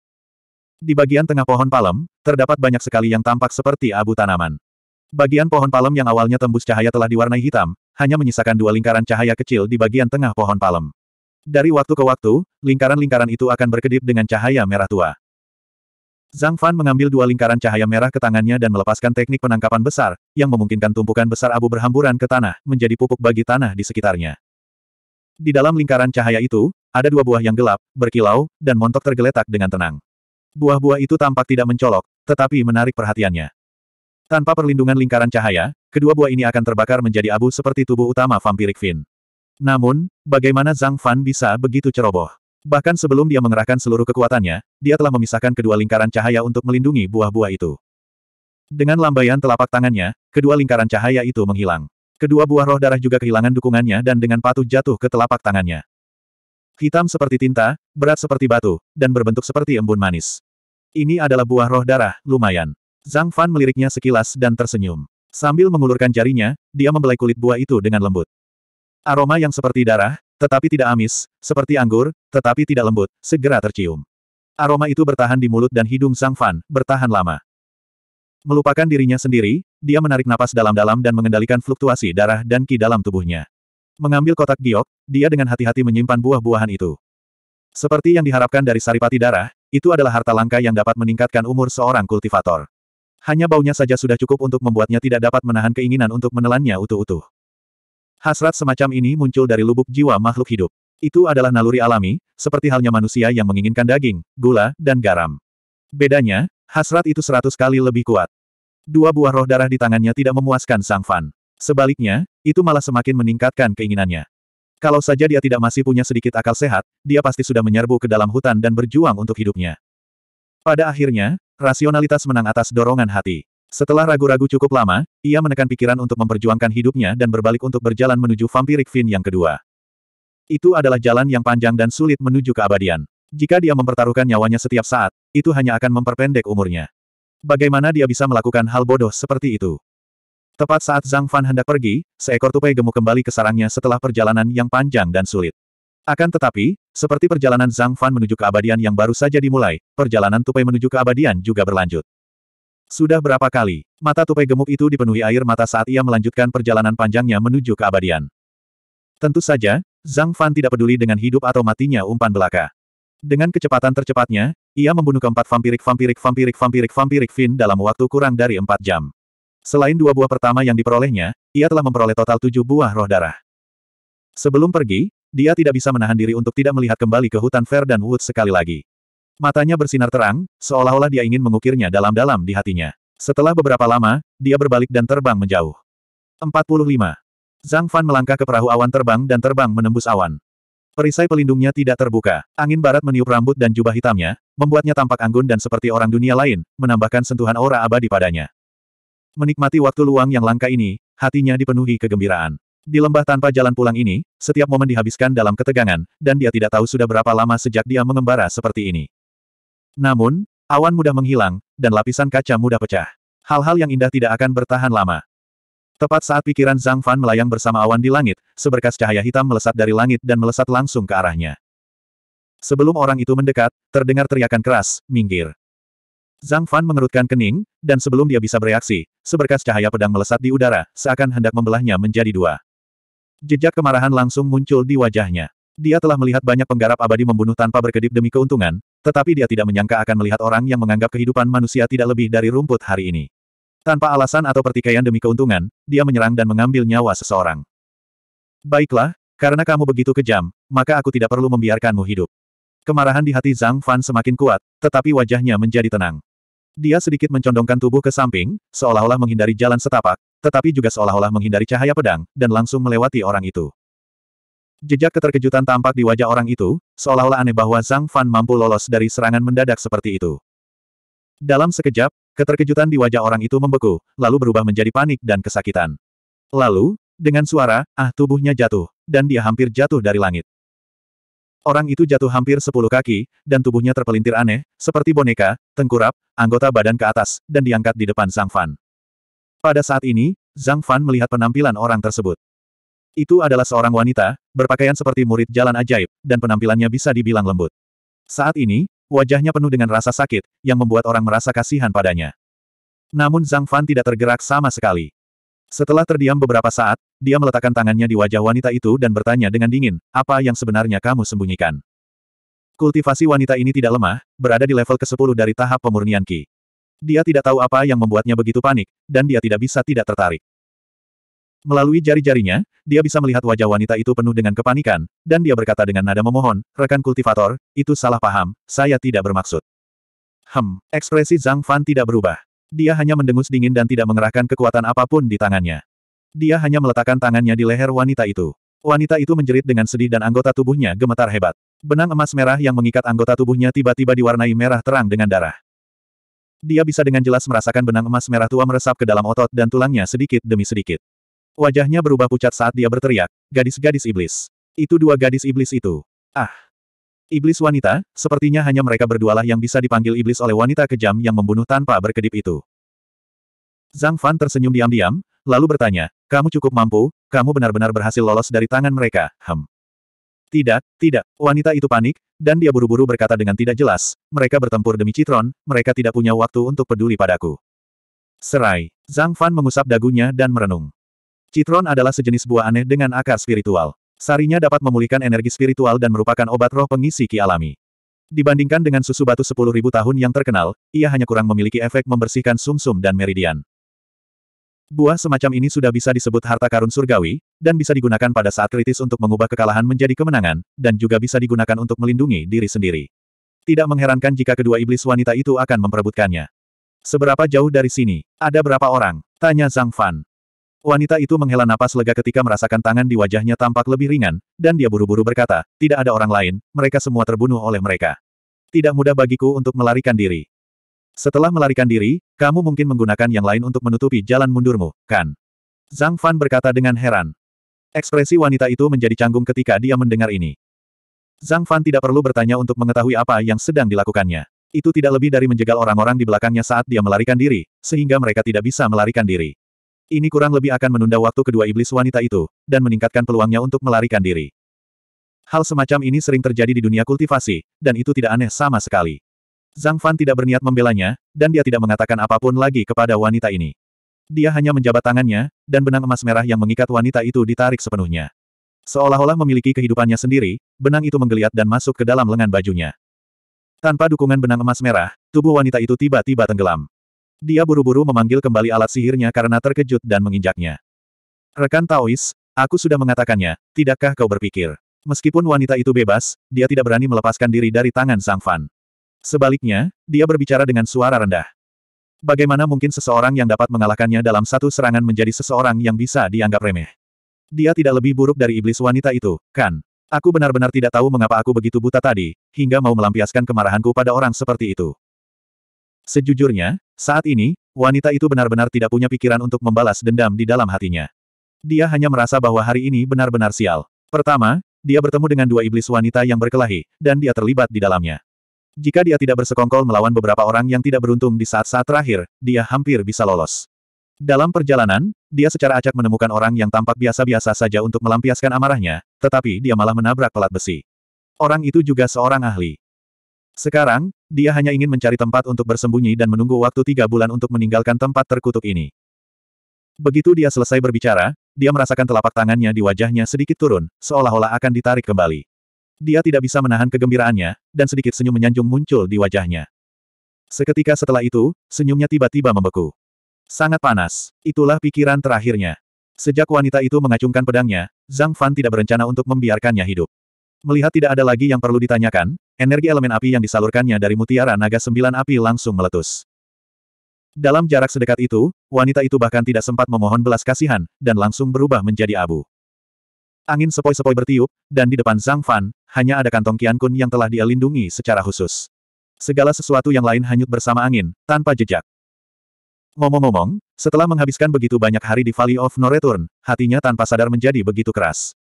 Di bagian tengah pohon palem, terdapat banyak sekali yang tampak seperti abu tanaman. Bagian pohon palem yang awalnya tembus cahaya telah diwarnai hitam, hanya menyisakan dua lingkaran cahaya kecil di bagian tengah pohon palem. Dari waktu ke waktu, lingkaran-lingkaran itu akan berkedip dengan cahaya merah tua. Zhang Fan mengambil dua lingkaran cahaya merah ke tangannya dan melepaskan teknik penangkapan besar, yang memungkinkan tumpukan besar abu berhamburan ke tanah, menjadi pupuk bagi tanah di sekitarnya. Di dalam lingkaran cahaya itu, ada dua buah yang gelap, berkilau, dan montok tergeletak dengan tenang. Buah-buah itu tampak tidak mencolok, tetapi menarik perhatiannya. Tanpa perlindungan lingkaran cahaya, kedua buah ini akan terbakar menjadi abu seperti tubuh utama vampirik Fin. Namun, bagaimana Zhang Fan bisa begitu ceroboh? Bahkan sebelum dia mengerahkan seluruh kekuatannya, dia telah memisahkan kedua lingkaran cahaya untuk melindungi buah-buah itu. Dengan lambaian telapak tangannya, kedua lingkaran cahaya itu menghilang. Kedua buah roh darah juga kehilangan dukungannya dan dengan patuh jatuh ke telapak tangannya. Hitam seperti tinta, berat seperti batu, dan berbentuk seperti embun manis. Ini adalah buah roh darah, lumayan. Zhang Fan meliriknya sekilas dan tersenyum. Sambil mengulurkan jarinya, dia membelai kulit buah itu dengan lembut. Aroma yang seperti darah, tetapi tidak amis, seperti anggur, tetapi tidak lembut, segera tercium. Aroma itu bertahan di mulut dan hidung Zhang Fan, bertahan lama. Melupakan dirinya sendiri, dia menarik napas dalam-dalam dan mengendalikan fluktuasi darah dan ki dalam tubuhnya. Mengambil kotak giok, dia dengan hati-hati menyimpan buah-buahan itu. Seperti yang diharapkan dari saripati darah, itu adalah harta langka yang dapat meningkatkan umur seorang kultivator. Hanya baunya saja sudah cukup untuk membuatnya tidak dapat menahan keinginan untuk menelannya utuh-utuh. Hasrat semacam ini muncul dari lubuk jiwa makhluk hidup. Itu adalah naluri alami, seperti halnya manusia yang menginginkan daging, gula, dan garam. Bedanya, hasrat itu seratus kali lebih kuat. Dua buah roh darah di tangannya tidak memuaskan Sang Fan. Sebaliknya, itu malah semakin meningkatkan keinginannya. Kalau saja dia tidak masih punya sedikit akal sehat, dia pasti sudah menyerbu ke dalam hutan dan berjuang untuk hidupnya. Pada akhirnya, rasionalitas menang atas dorongan hati. Setelah ragu-ragu cukup lama, ia menekan pikiran untuk memperjuangkan hidupnya dan berbalik untuk berjalan menuju Vampiric Fin yang kedua. Itu adalah jalan yang panjang dan sulit menuju keabadian. Jika dia mempertaruhkan nyawanya setiap saat, itu hanya akan memperpendek umurnya. Bagaimana dia bisa melakukan hal bodoh seperti itu? Tepat saat Zhang Fan hendak pergi, seekor tupai gemuk kembali ke sarangnya setelah perjalanan yang panjang dan sulit. Akan tetapi, seperti perjalanan Zhang Fan menuju keabadian yang baru saja dimulai, perjalanan tupai menuju keabadian juga berlanjut. Sudah berapa kali, mata tupai gemuk itu dipenuhi air mata saat ia melanjutkan perjalanan panjangnya menuju keabadian. Tentu saja, Zhang Fan tidak peduli dengan hidup atau matinya umpan belaka. Dengan kecepatan tercepatnya, ia membunuh keempat vampirik vampirik vampirik vampirik vampirik Fin dalam waktu kurang dari empat jam. Selain dua buah pertama yang diperolehnya, ia telah memperoleh total tujuh buah roh darah. Sebelum pergi, dia tidak bisa menahan diri untuk tidak melihat kembali ke hutan Fair dan Wood sekali lagi. Matanya bersinar terang, seolah-olah dia ingin mengukirnya dalam-dalam di hatinya. Setelah beberapa lama, dia berbalik dan terbang menjauh. 45. Zhang Fan melangkah ke perahu awan terbang dan terbang menembus awan. Perisai pelindungnya tidak terbuka. Angin barat meniup rambut dan jubah hitamnya, membuatnya tampak anggun dan seperti orang dunia lain, menambahkan sentuhan aura abadi padanya. Menikmati waktu luang yang langka ini, hatinya dipenuhi kegembiraan. Di lembah tanpa jalan pulang ini, setiap momen dihabiskan dalam ketegangan, dan dia tidak tahu sudah berapa lama sejak dia mengembara seperti ini. Namun, awan mudah menghilang, dan lapisan kaca mudah pecah. Hal-hal yang indah tidak akan bertahan lama. Tepat saat pikiran Zhang Fan melayang bersama awan di langit, seberkas cahaya hitam melesat dari langit dan melesat langsung ke arahnya. Sebelum orang itu mendekat, terdengar teriakan keras, minggir. Zhang Fan mengerutkan kening, dan sebelum dia bisa bereaksi, seberkas cahaya pedang melesat di udara, seakan hendak membelahnya menjadi dua. Jejak kemarahan langsung muncul di wajahnya. Dia telah melihat banyak penggarap abadi membunuh tanpa berkedip demi keuntungan, tetapi dia tidak menyangka akan melihat orang yang menganggap kehidupan manusia tidak lebih dari rumput hari ini. Tanpa alasan atau pertikaian demi keuntungan, dia menyerang dan mengambil nyawa seseorang. Baiklah, karena kamu begitu kejam, maka aku tidak perlu membiarkanmu hidup. Kemarahan di hati Zhang Fan semakin kuat, tetapi wajahnya menjadi tenang. Dia sedikit mencondongkan tubuh ke samping, seolah-olah menghindari jalan setapak, tetapi juga seolah-olah menghindari cahaya pedang, dan langsung melewati orang itu. Jejak keterkejutan tampak di wajah orang itu, seolah-olah aneh bahwa Zhang Fan mampu lolos dari serangan mendadak seperti itu. Dalam sekejap, keterkejutan di wajah orang itu membeku, lalu berubah menjadi panik dan kesakitan. Lalu, dengan suara, ah tubuhnya jatuh, dan dia hampir jatuh dari langit. Orang itu jatuh hampir sepuluh kaki, dan tubuhnya terpelintir aneh, seperti boneka, tengkurap, anggota badan ke atas, dan diangkat di depan Zhang Fan. Pada saat ini, Zhang Fan melihat penampilan orang tersebut. Itu adalah seorang wanita, berpakaian seperti murid jalan ajaib, dan penampilannya bisa dibilang lembut. Saat ini, wajahnya penuh dengan rasa sakit, yang membuat orang merasa kasihan padanya. Namun Zhang Fan tidak tergerak sama sekali. Setelah terdiam beberapa saat, dia meletakkan tangannya di wajah wanita itu dan bertanya dengan dingin, apa yang sebenarnya kamu sembunyikan? Kultivasi wanita ini tidak lemah, berada di level ke-10 dari tahap pemurnian Ki. Dia tidak tahu apa yang membuatnya begitu panik, dan dia tidak bisa tidak tertarik. Melalui jari-jarinya, dia bisa melihat wajah wanita itu penuh dengan kepanikan, dan dia berkata dengan nada memohon, rekan kultivator, itu salah paham, saya tidak bermaksud. Hem, ekspresi Zhang Fan tidak berubah. Dia hanya mendengus dingin dan tidak mengerahkan kekuatan apapun di tangannya. Dia hanya meletakkan tangannya di leher wanita itu. Wanita itu menjerit dengan sedih dan anggota tubuhnya gemetar hebat. Benang emas merah yang mengikat anggota tubuhnya tiba-tiba diwarnai merah terang dengan darah. Dia bisa dengan jelas merasakan benang emas merah tua meresap ke dalam otot dan tulangnya sedikit demi sedikit. Wajahnya berubah pucat saat dia berteriak, gadis-gadis iblis. Itu dua gadis iblis itu. Ah, Iblis wanita, sepertinya hanya mereka berdualah yang bisa dipanggil iblis oleh wanita kejam yang membunuh tanpa berkedip itu. Zhang Fan tersenyum diam-diam, lalu bertanya, kamu cukup mampu, kamu benar-benar berhasil lolos dari tangan mereka, hem. Tidak, tidak, wanita itu panik, dan dia buru-buru berkata dengan tidak jelas, mereka bertempur demi Citron, mereka tidak punya waktu untuk peduli padaku. Serai, Zhang Fan mengusap dagunya dan merenung. Citron adalah sejenis buah aneh dengan akar spiritual. Sarinya dapat memulihkan energi spiritual dan merupakan obat roh pengisi ki alami. Dibandingkan dengan susu batu sepuluh ribu tahun yang terkenal, ia hanya kurang memiliki efek membersihkan sumsum -sum dan meridian. Buah semacam ini sudah bisa disebut harta karun surgawi, dan bisa digunakan pada saat kritis untuk mengubah kekalahan menjadi kemenangan, dan juga bisa digunakan untuk melindungi diri sendiri. Tidak mengherankan jika kedua iblis wanita itu akan memperebutkannya. Seberapa jauh dari sini? Ada berapa orang? Tanya Zhang Fan. Wanita itu menghela napas lega ketika merasakan tangan di wajahnya tampak lebih ringan, dan dia buru-buru berkata, tidak ada orang lain, mereka semua terbunuh oleh mereka. Tidak mudah bagiku untuk melarikan diri. Setelah melarikan diri, kamu mungkin menggunakan yang lain untuk menutupi jalan mundurmu, kan? Zhang Fan berkata dengan heran. Ekspresi wanita itu menjadi canggung ketika dia mendengar ini. Zhang Fan tidak perlu bertanya untuk mengetahui apa yang sedang dilakukannya. Itu tidak lebih dari menjegal orang-orang di belakangnya saat dia melarikan diri, sehingga mereka tidak bisa melarikan diri. Ini kurang lebih akan menunda waktu kedua iblis wanita itu, dan meningkatkan peluangnya untuk melarikan diri. Hal semacam ini sering terjadi di dunia kultivasi, dan itu tidak aneh sama sekali. Zhang Fan tidak berniat membelanya, dan dia tidak mengatakan apapun lagi kepada wanita ini. Dia hanya menjabat tangannya, dan benang emas merah yang mengikat wanita itu ditarik sepenuhnya. Seolah-olah memiliki kehidupannya sendiri, benang itu menggeliat dan masuk ke dalam lengan bajunya. Tanpa dukungan benang emas merah, tubuh wanita itu tiba-tiba tenggelam. Dia buru-buru memanggil kembali alat sihirnya karena terkejut dan menginjaknya. Rekan Taois, aku sudah mengatakannya, tidakkah kau berpikir? Meskipun wanita itu bebas, dia tidak berani melepaskan diri dari tangan Sang Fan. Sebaliknya, dia berbicara dengan suara rendah. Bagaimana mungkin seseorang yang dapat mengalahkannya dalam satu serangan menjadi seseorang yang bisa dianggap remeh? Dia tidak lebih buruk dari iblis wanita itu, kan? Aku benar-benar tidak tahu mengapa aku begitu buta tadi, hingga mau melampiaskan kemarahanku pada orang seperti itu. Sejujurnya, saat ini, wanita itu benar-benar tidak punya pikiran untuk membalas dendam di dalam hatinya. Dia hanya merasa bahwa hari ini benar-benar sial. Pertama, dia bertemu dengan dua iblis wanita yang berkelahi, dan dia terlibat di dalamnya. Jika dia tidak bersekongkol melawan beberapa orang yang tidak beruntung di saat-saat terakhir, dia hampir bisa lolos. Dalam perjalanan, dia secara acak menemukan orang yang tampak biasa-biasa saja untuk melampiaskan amarahnya, tetapi dia malah menabrak pelat besi. Orang itu juga seorang ahli. Sekarang, dia hanya ingin mencari tempat untuk bersembunyi dan menunggu waktu tiga bulan untuk meninggalkan tempat terkutuk ini. Begitu dia selesai berbicara, dia merasakan telapak tangannya di wajahnya sedikit turun, seolah-olah akan ditarik kembali. Dia tidak bisa menahan kegembiraannya, dan sedikit senyum menyanjung muncul di wajahnya. Seketika setelah itu, senyumnya tiba-tiba membeku. Sangat panas. Itulah pikiran terakhirnya. Sejak wanita itu mengacungkan pedangnya, Zhang Fan tidak berencana untuk membiarkannya hidup. Melihat tidak ada lagi yang perlu ditanyakan, Energi elemen api yang disalurkannya dari mutiara naga sembilan api langsung meletus. Dalam jarak sedekat itu, wanita itu bahkan tidak sempat memohon belas kasihan, dan langsung berubah menjadi abu. Angin sepoi-sepoi bertiup, dan di depan Zhang Fan, hanya ada kantong Qian Kun yang telah dia lindungi secara khusus. Segala sesuatu yang lain hanyut bersama angin, tanpa jejak. Ngomong-ngomong, setelah menghabiskan begitu banyak hari di Valley of No Return, hatinya tanpa sadar menjadi begitu keras.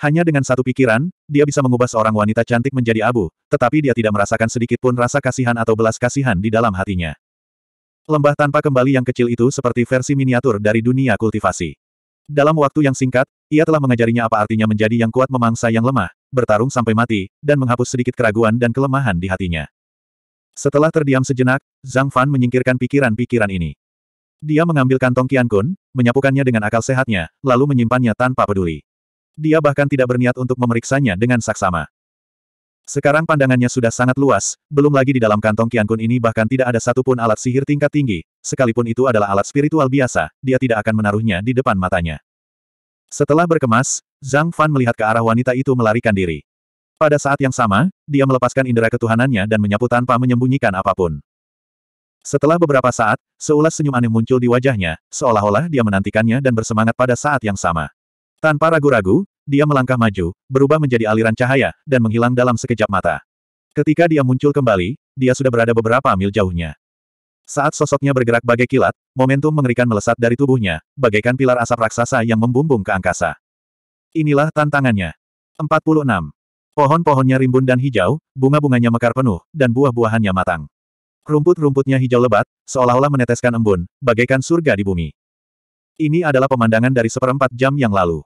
Hanya dengan satu pikiran, dia bisa mengubah seorang wanita cantik menjadi abu, tetapi dia tidak merasakan sedikit pun rasa kasihan atau belas kasihan di dalam hatinya. Lembah tanpa kembali yang kecil itu seperti versi miniatur dari dunia kultivasi. Dalam waktu yang singkat, ia telah mengajarinya apa artinya menjadi yang kuat memangsa yang lemah, bertarung sampai mati, dan menghapus sedikit keraguan dan kelemahan di hatinya. Setelah terdiam sejenak, Zhang Fan menyingkirkan pikiran-pikiran ini. Dia mengambil kantong Qian Kun, menyapukannya dengan akal sehatnya, lalu menyimpannya tanpa peduli. Dia bahkan tidak berniat untuk memeriksanya dengan saksama. Sekarang pandangannya sudah sangat luas, belum lagi di dalam kantong Kian Kun ini bahkan tidak ada satupun alat sihir tingkat tinggi, sekalipun itu adalah alat spiritual biasa, dia tidak akan menaruhnya di depan matanya. Setelah berkemas, Zhang Fan melihat ke arah wanita itu melarikan diri. Pada saat yang sama, dia melepaskan indera ketuhanannya dan menyapu tanpa menyembunyikan apapun. Setelah beberapa saat, seulas senyum aneh muncul di wajahnya, seolah-olah dia menantikannya dan bersemangat pada saat yang sama. Tanpa ragu-ragu, dia melangkah maju, berubah menjadi aliran cahaya, dan menghilang dalam sekejap mata. Ketika dia muncul kembali, dia sudah berada beberapa mil jauhnya. Saat sosoknya bergerak bagai kilat, momentum mengerikan melesat dari tubuhnya, bagaikan pilar asap raksasa yang membumbung ke angkasa. Inilah tantangannya. 46. Pohon-pohonnya rimbun dan hijau, bunga-bunganya mekar penuh, dan buah-buahannya matang. Rumput-rumputnya hijau lebat, seolah-olah meneteskan embun, bagaikan surga di bumi. Ini adalah pemandangan dari seperempat jam yang lalu.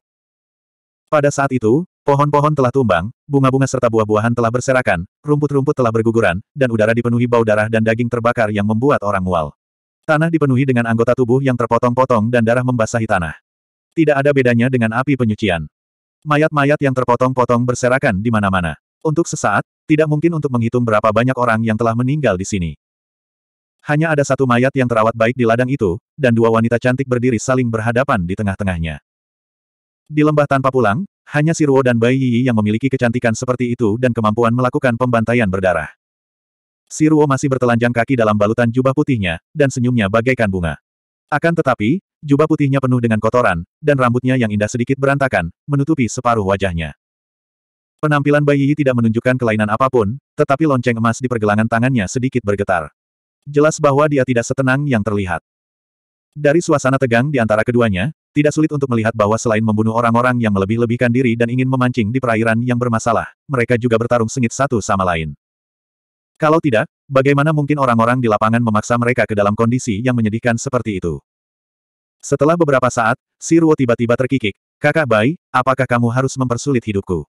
Pada saat itu, pohon-pohon telah tumbang, bunga-bunga serta buah-buahan telah berserakan, rumput-rumput telah berguguran, dan udara dipenuhi bau darah dan daging terbakar yang membuat orang mual. Tanah dipenuhi dengan anggota tubuh yang terpotong-potong dan darah membasahi tanah. Tidak ada bedanya dengan api penyucian. Mayat-mayat yang terpotong-potong berserakan di mana-mana. Untuk sesaat, tidak mungkin untuk menghitung berapa banyak orang yang telah meninggal di sini. Hanya ada satu mayat yang terawat baik di ladang itu, dan dua wanita cantik berdiri saling berhadapan di tengah-tengahnya. Di lembah tanpa pulang, hanya Sirwo dan Bai Yi yang memiliki kecantikan seperti itu dan kemampuan melakukan pembantaian berdarah. Sirwo masih bertelanjang kaki dalam balutan jubah putihnya, dan senyumnya bagaikan bunga. Akan tetapi, jubah putihnya penuh dengan kotoran, dan rambutnya yang indah sedikit berantakan, menutupi separuh wajahnya. Penampilan Bai Yi tidak menunjukkan kelainan apapun, tetapi lonceng emas di pergelangan tangannya sedikit bergetar. Jelas bahwa dia tidak setenang yang terlihat. Dari suasana tegang di antara keduanya, tidak sulit untuk melihat bahwa selain membunuh orang-orang yang melebih-lebihkan diri dan ingin memancing di perairan yang bermasalah, mereka juga bertarung sengit satu sama lain. Kalau tidak, bagaimana mungkin orang-orang di lapangan memaksa mereka ke dalam kondisi yang menyedihkan seperti itu? Setelah beberapa saat, si Ruo tiba-tiba terkikik. Kakak Bai, apakah kamu harus mempersulit hidupku?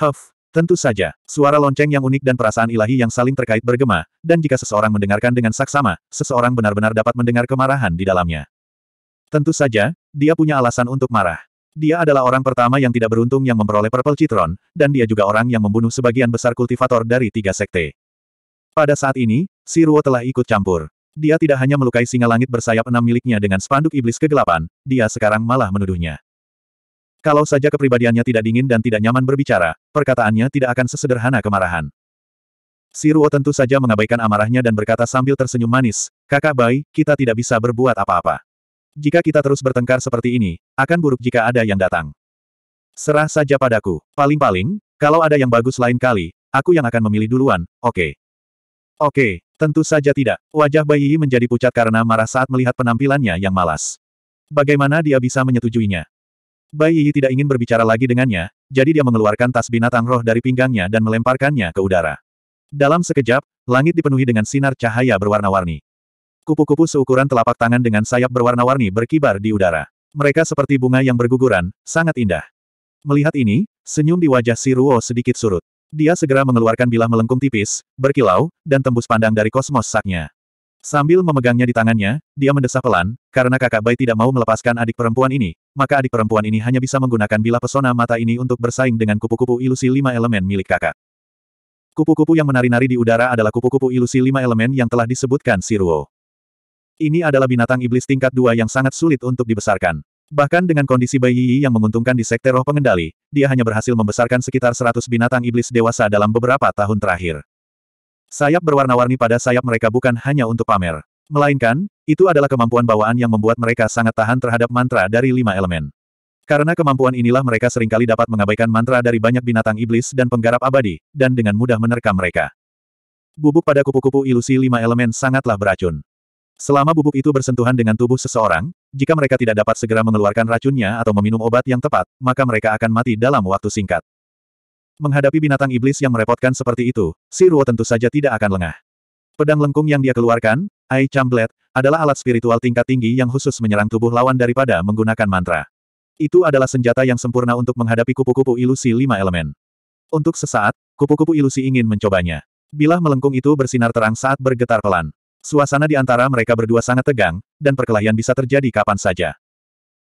Huff, tentu saja. Suara lonceng yang unik dan perasaan ilahi yang saling terkait bergema, dan jika seseorang mendengarkan dengan saksama, seseorang benar-benar dapat mendengar kemarahan di dalamnya. Tentu saja, dia punya alasan untuk marah. Dia adalah orang pertama yang tidak beruntung yang memperoleh Purple Citron, dan dia juga orang yang membunuh sebagian besar kultivator dari tiga sekte. Pada saat ini, si Ruo telah ikut campur. Dia tidak hanya melukai singa langit bersayap enam miliknya dengan spanduk iblis kegelapan, dia sekarang malah menuduhnya. Kalau saja kepribadiannya tidak dingin dan tidak nyaman berbicara, perkataannya tidak akan sesederhana kemarahan. Si Ruo tentu saja mengabaikan amarahnya dan berkata sambil tersenyum manis, Kakak Bai, kita tidak bisa berbuat apa-apa. Jika kita terus bertengkar seperti ini, akan buruk jika ada yang datang. Serah saja padaku. Paling-paling, kalau ada yang bagus lain kali, aku yang akan memilih duluan, oke. Okay. Oke, okay, tentu saja tidak. Wajah bayi menjadi pucat karena marah saat melihat penampilannya yang malas. Bagaimana dia bisa menyetujuinya? Bayi tidak ingin berbicara lagi dengannya, jadi dia mengeluarkan tas binatang roh dari pinggangnya dan melemparkannya ke udara. Dalam sekejap, langit dipenuhi dengan sinar cahaya berwarna-warni. Kupu-kupu seukuran telapak tangan dengan sayap berwarna-warni berkibar di udara. Mereka seperti bunga yang berguguran, sangat indah. Melihat ini, senyum di wajah si Ruo sedikit surut. Dia segera mengeluarkan bilah melengkung tipis, berkilau, dan tembus pandang dari kosmos saknya. Sambil memegangnya di tangannya, dia mendesah pelan, karena kakak bayi tidak mau melepaskan adik perempuan ini, maka adik perempuan ini hanya bisa menggunakan bilah pesona mata ini untuk bersaing dengan kupu-kupu ilusi lima elemen milik kakak. Kupu-kupu yang menari-nari di udara adalah kupu-kupu ilusi lima elemen yang telah disebutkan si Ruo. Ini adalah binatang iblis tingkat dua yang sangat sulit untuk dibesarkan. Bahkan dengan kondisi bayi yang menguntungkan di sekte roh pengendali, dia hanya berhasil membesarkan sekitar 100 binatang iblis dewasa dalam beberapa tahun terakhir. Sayap berwarna-warni pada sayap mereka bukan hanya untuk pamer. Melainkan, itu adalah kemampuan bawaan yang membuat mereka sangat tahan terhadap mantra dari lima elemen. Karena kemampuan inilah mereka seringkali dapat mengabaikan mantra dari banyak binatang iblis dan penggarap abadi, dan dengan mudah menerkam mereka. Bubuk pada kupu-kupu ilusi lima elemen sangatlah beracun. Selama bubuk itu bersentuhan dengan tubuh seseorang, jika mereka tidak dapat segera mengeluarkan racunnya atau meminum obat yang tepat, maka mereka akan mati dalam waktu singkat. Menghadapi binatang iblis yang merepotkan seperti itu, si Ruo tentu saja tidak akan lengah. Pedang lengkung yang dia keluarkan, Ai Chamblet, adalah alat spiritual tingkat tinggi yang khusus menyerang tubuh lawan daripada menggunakan mantra. Itu adalah senjata yang sempurna untuk menghadapi kupu-kupu ilusi lima elemen. Untuk sesaat, kupu-kupu ilusi ingin mencobanya. Bilah melengkung itu bersinar terang saat bergetar pelan. Suasana di antara mereka berdua sangat tegang, dan perkelahian bisa terjadi kapan saja.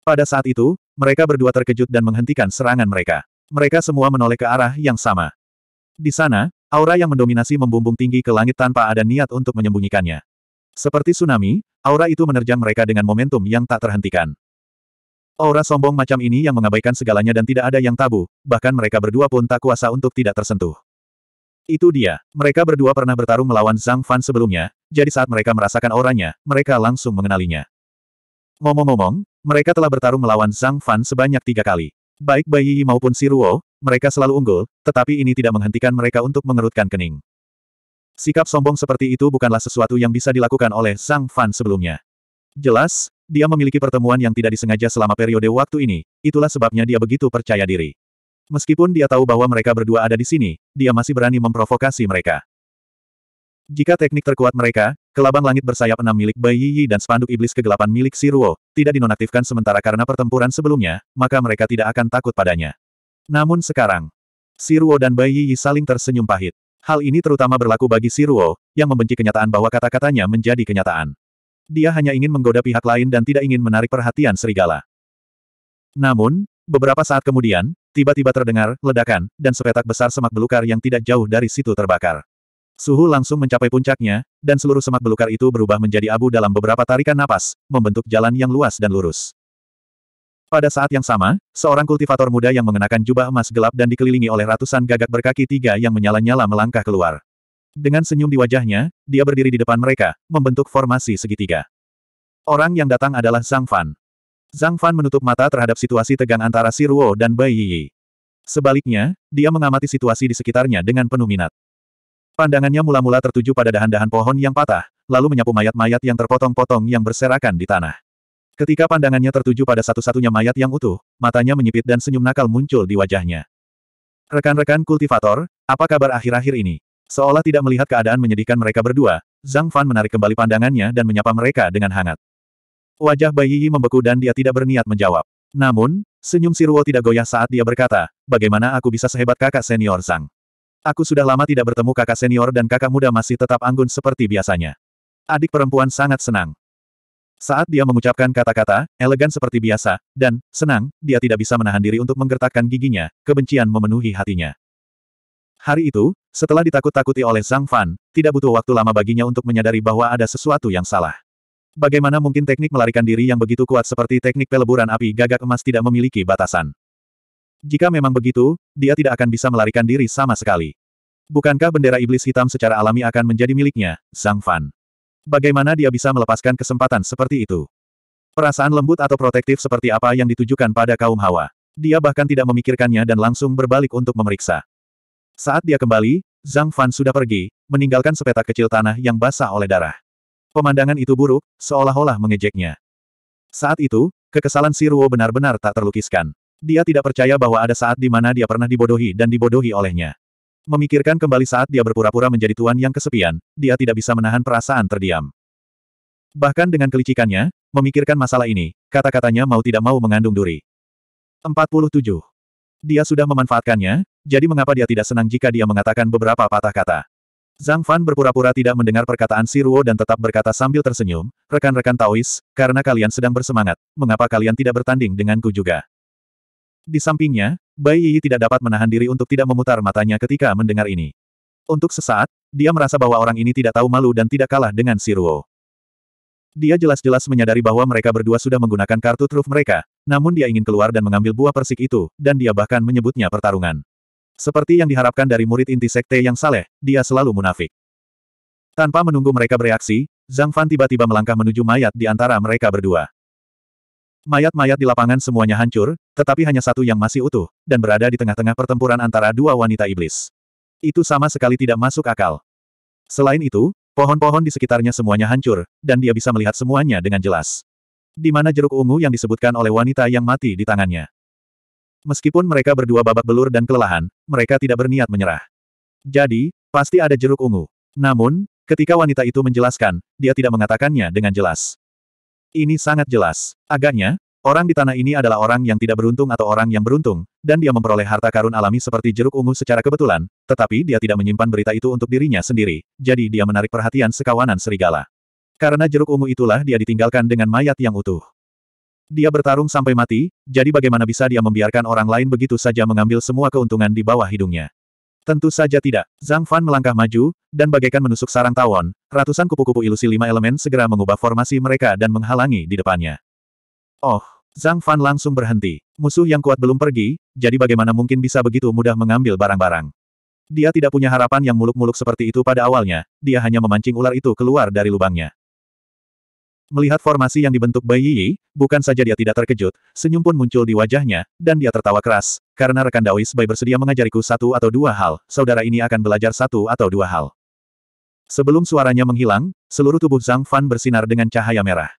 Pada saat itu, mereka berdua terkejut dan menghentikan serangan mereka. Mereka semua menoleh ke arah yang sama. Di sana, aura yang mendominasi membumbung tinggi ke langit tanpa ada niat untuk menyembunyikannya. Seperti tsunami, aura itu menerjang mereka dengan momentum yang tak terhentikan. Aura sombong macam ini yang mengabaikan segalanya dan tidak ada yang tabu, bahkan mereka berdua pun tak kuasa untuk tidak tersentuh. Itu dia. Mereka berdua pernah bertarung melawan Zhang Fan sebelumnya, jadi saat mereka merasakan auranya, mereka langsung mengenalinya. Ngomong-ngomong, mereka telah bertarung melawan Zhang Fan sebanyak tiga kali. Baik Bai Yi maupun Si Ruo, mereka selalu unggul, tetapi ini tidak menghentikan mereka untuk mengerutkan kening. Sikap sombong seperti itu bukanlah sesuatu yang bisa dilakukan oleh Zhang Fan sebelumnya. Jelas, dia memiliki pertemuan yang tidak disengaja selama periode waktu ini, itulah sebabnya dia begitu percaya diri. Meskipun dia tahu bahwa mereka berdua ada di sini, dia masih berani memprovokasi mereka. Jika teknik terkuat mereka, kelabang langit bersayap enam milik Bai Yi dan spanduk iblis kegelapan milik Siruo, tidak dinonaktifkan sementara karena pertempuran sebelumnya, maka mereka tidak akan takut padanya. Namun sekarang, Siruo dan Bai Yi saling tersenyum pahit. Hal ini terutama berlaku bagi Siruo, yang membenci kenyataan bahwa kata-katanya menjadi kenyataan. Dia hanya ingin menggoda pihak lain dan tidak ingin menarik perhatian serigala. Namun, Beberapa saat kemudian, tiba-tiba terdengar ledakan, dan sepetak besar semak belukar yang tidak jauh dari situ terbakar. Suhu langsung mencapai puncaknya, dan seluruh semak belukar itu berubah menjadi abu dalam beberapa tarikan napas, membentuk jalan yang luas dan lurus. Pada saat yang sama, seorang kultivator muda yang mengenakan jubah emas gelap dan dikelilingi oleh ratusan gagak berkaki tiga yang menyala-nyala melangkah keluar. Dengan senyum di wajahnya, dia berdiri di depan mereka, membentuk formasi segitiga. Orang yang datang adalah Zhang Fan. Zhang Fan menutup mata terhadap situasi tegang antara Si Ruo dan Bai Yi. Sebaliknya, dia mengamati situasi di sekitarnya dengan penuh minat. Pandangannya mula-mula tertuju pada dahan-dahan pohon yang patah, lalu menyapu mayat-mayat yang terpotong-potong yang berserakan di tanah. Ketika pandangannya tertuju pada satu-satunya mayat yang utuh, matanya menyipit dan senyum nakal muncul di wajahnya. Rekan-rekan kultivator, apa kabar akhir-akhir ini? Seolah tidak melihat keadaan menyedihkan mereka berdua, Zhang Fan menarik kembali pandangannya dan menyapa mereka dengan hangat. Wajah Bai Yi membeku dan dia tidak berniat menjawab. Namun, senyum Siruo tidak goyah saat dia berkata, bagaimana aku bisa sehebat kakak senior Zhang? Aku sudah lama tidak bertemu kakak senior dan kakak muda masih tetap anggun seperti biasanya. Adik perempuan sangat senang. Saat dia mengucapkan kata-kata, elegan seperti biasa, dan, senang, dia tidak bisa menahan diri untuk menggertakkan giginya, kebencian memenuhi hatinya. Hari itu, setelah ditakut-takuti oleh Zhang Fan, tidak butuh waktu lama baginya untuk menyadari bahwa ada sesuatu yang salah. Bagaimana mungkin teknik melarikan diri yang begitu kuat seperti teknik peleburan api gagak emas tidak memiliki batasan? Jika memang begitu, dia tidak akan bisa melarikan diri sama sekali. Bukankah bendera iblis hitam secara alami akan menjadi miliknya, Zhang Fan? Bagaimana dia bisa melepaskan kesempatan seperti itu? Perasaan lembut atau protektif seperti apa yang ditujukan pada kaum hawa? Dia bahkan tidak memikirkannya dan langsung berbalik untuk memeriksa. Saat dia kembali, Zhang Fan sudah pergi, meninggalkan sepetak kecil tanah yang basah oleh darah. Pemandangan itu buruk, seolah-olah mengejeknya. Saat itu, kekesalan si Ruo benar-benar tak terlukiskan. Dia tidak percaya bahwa ada saat di mana dia pernah dibodohi dan dibodohi olehnya. Memikirkan kembali saat dia berpura-pura menjadi tuan yang kesepian, dia tidak bisa menahan perasaan terdiam. Bahkan dengan kelicikannya, memikirkan masalah ini, kata-katanya mau tidak mau mengandung duri. 47. Dia sudah memanfaatkannya, jadi mengapa dia tidak senang jika dia mengatakan beberapa patah kata? Zhang Fan berpura-pura tidak mendengar perkataan Si Ruo dan tetap berkata sambil tersenyum, rekan-rekan Taois, karena kalian sedang bersemangat, mengapa kalian tidak bertanding denganku juga? Di sampingnya, Bai Yi tidak dapat menahan diri untuk tidak memutar matanya ketika mendengar ini. Untuk sesaat, dia merasa bahwa orang ini tidak tahu malu dan tidak kalah dengan Si Ruo. Dia jelas-jelas menyadari bahwa mereka berdua sudah menggunakan kartu truf mereka, namun dia ingin keluar dan mengambil buah persik itu, dan dia bahkan menyebutnya pertarungan. Seperti yang diharapkan dari murid inti sekte yang saleh, dia selalu munafik. Tanpa menunggu mereka bereaksi, Zhang Fan tiba-tiba melangkah menuju mayat di antara mereka berdua. Mayat-mayat di lapangan semuanya hancur, tetapi hanya satu yang masih utuh, dan berada di tengah-tengah pertempuran antara dua wanita iblis. Itu sama sekali tidak masuk akal. Selain itu, pohon-pohon di sekitarnya semuanya hancur, dan dia bisa melihat semuanya dengan jelas. Di mana jeruk ungu yang disebutkan oleh wanita yang mati di tangannya. Meskipun mereka berdua babak belur dan kelelahan, mereka tidak berniat menyerah. Jadi, pasti ada jeruk ungu. Namun, ketika wanita itu menjelaskan, dia tidak mengatakannya dengan jelas. Ini sangat jelas. Agaknya, orang di tanah ini adalah orang yang tidak beruntung atau orang yang beruntung, dan dia memperoleh harta karun alami seperti jeruk ungu secara kebetulan, tetapi dia tidak menyimpan berita itu untuk dirinya sendiri, jadi dia menarik perhatian sekawanan serigala. Karena jeruk ungu itulah dia ditinggalkan dengan mayat yang utuh. Dia bertarung sampai mati, jadi bagaimana bisa dia membiarkan orang lain begitu saja mengambil semua keuntungan di bawah hidungnya. Tentu saja tidak. Zhang Fan melangkah maju, dan bagaikan menusuk sarang tawon, ratusan kupu-kupu ilusi lima elemen segera mengubah formasi mereka dan menghalangi di depannya. Oh, Zhang Fan langsung berhenti. Musuh yang kuat belum pergi, jadi bagaimana mungkin bisa begitu mudah mengambil barang-barang. Dia tidak punya harapan yang muluk-muluk seperti itu pada awalnya, dia hanya memancing ular itu keluar dari lubangnya. Melihat formasi yang dibentuk Bai Yi, bukan saja dia tidak terkejut, senyum pun muncul di wajahnya, dan dia tertawa keras. Karena rekan Daois Bai bersedia mengajariku satu atau dua hal, saudara ini akan belajar satu atau dua hal. Sebelum suaranya menghilang, seluruh tubuh Zhang Fan bersinar dengan cahaya merah.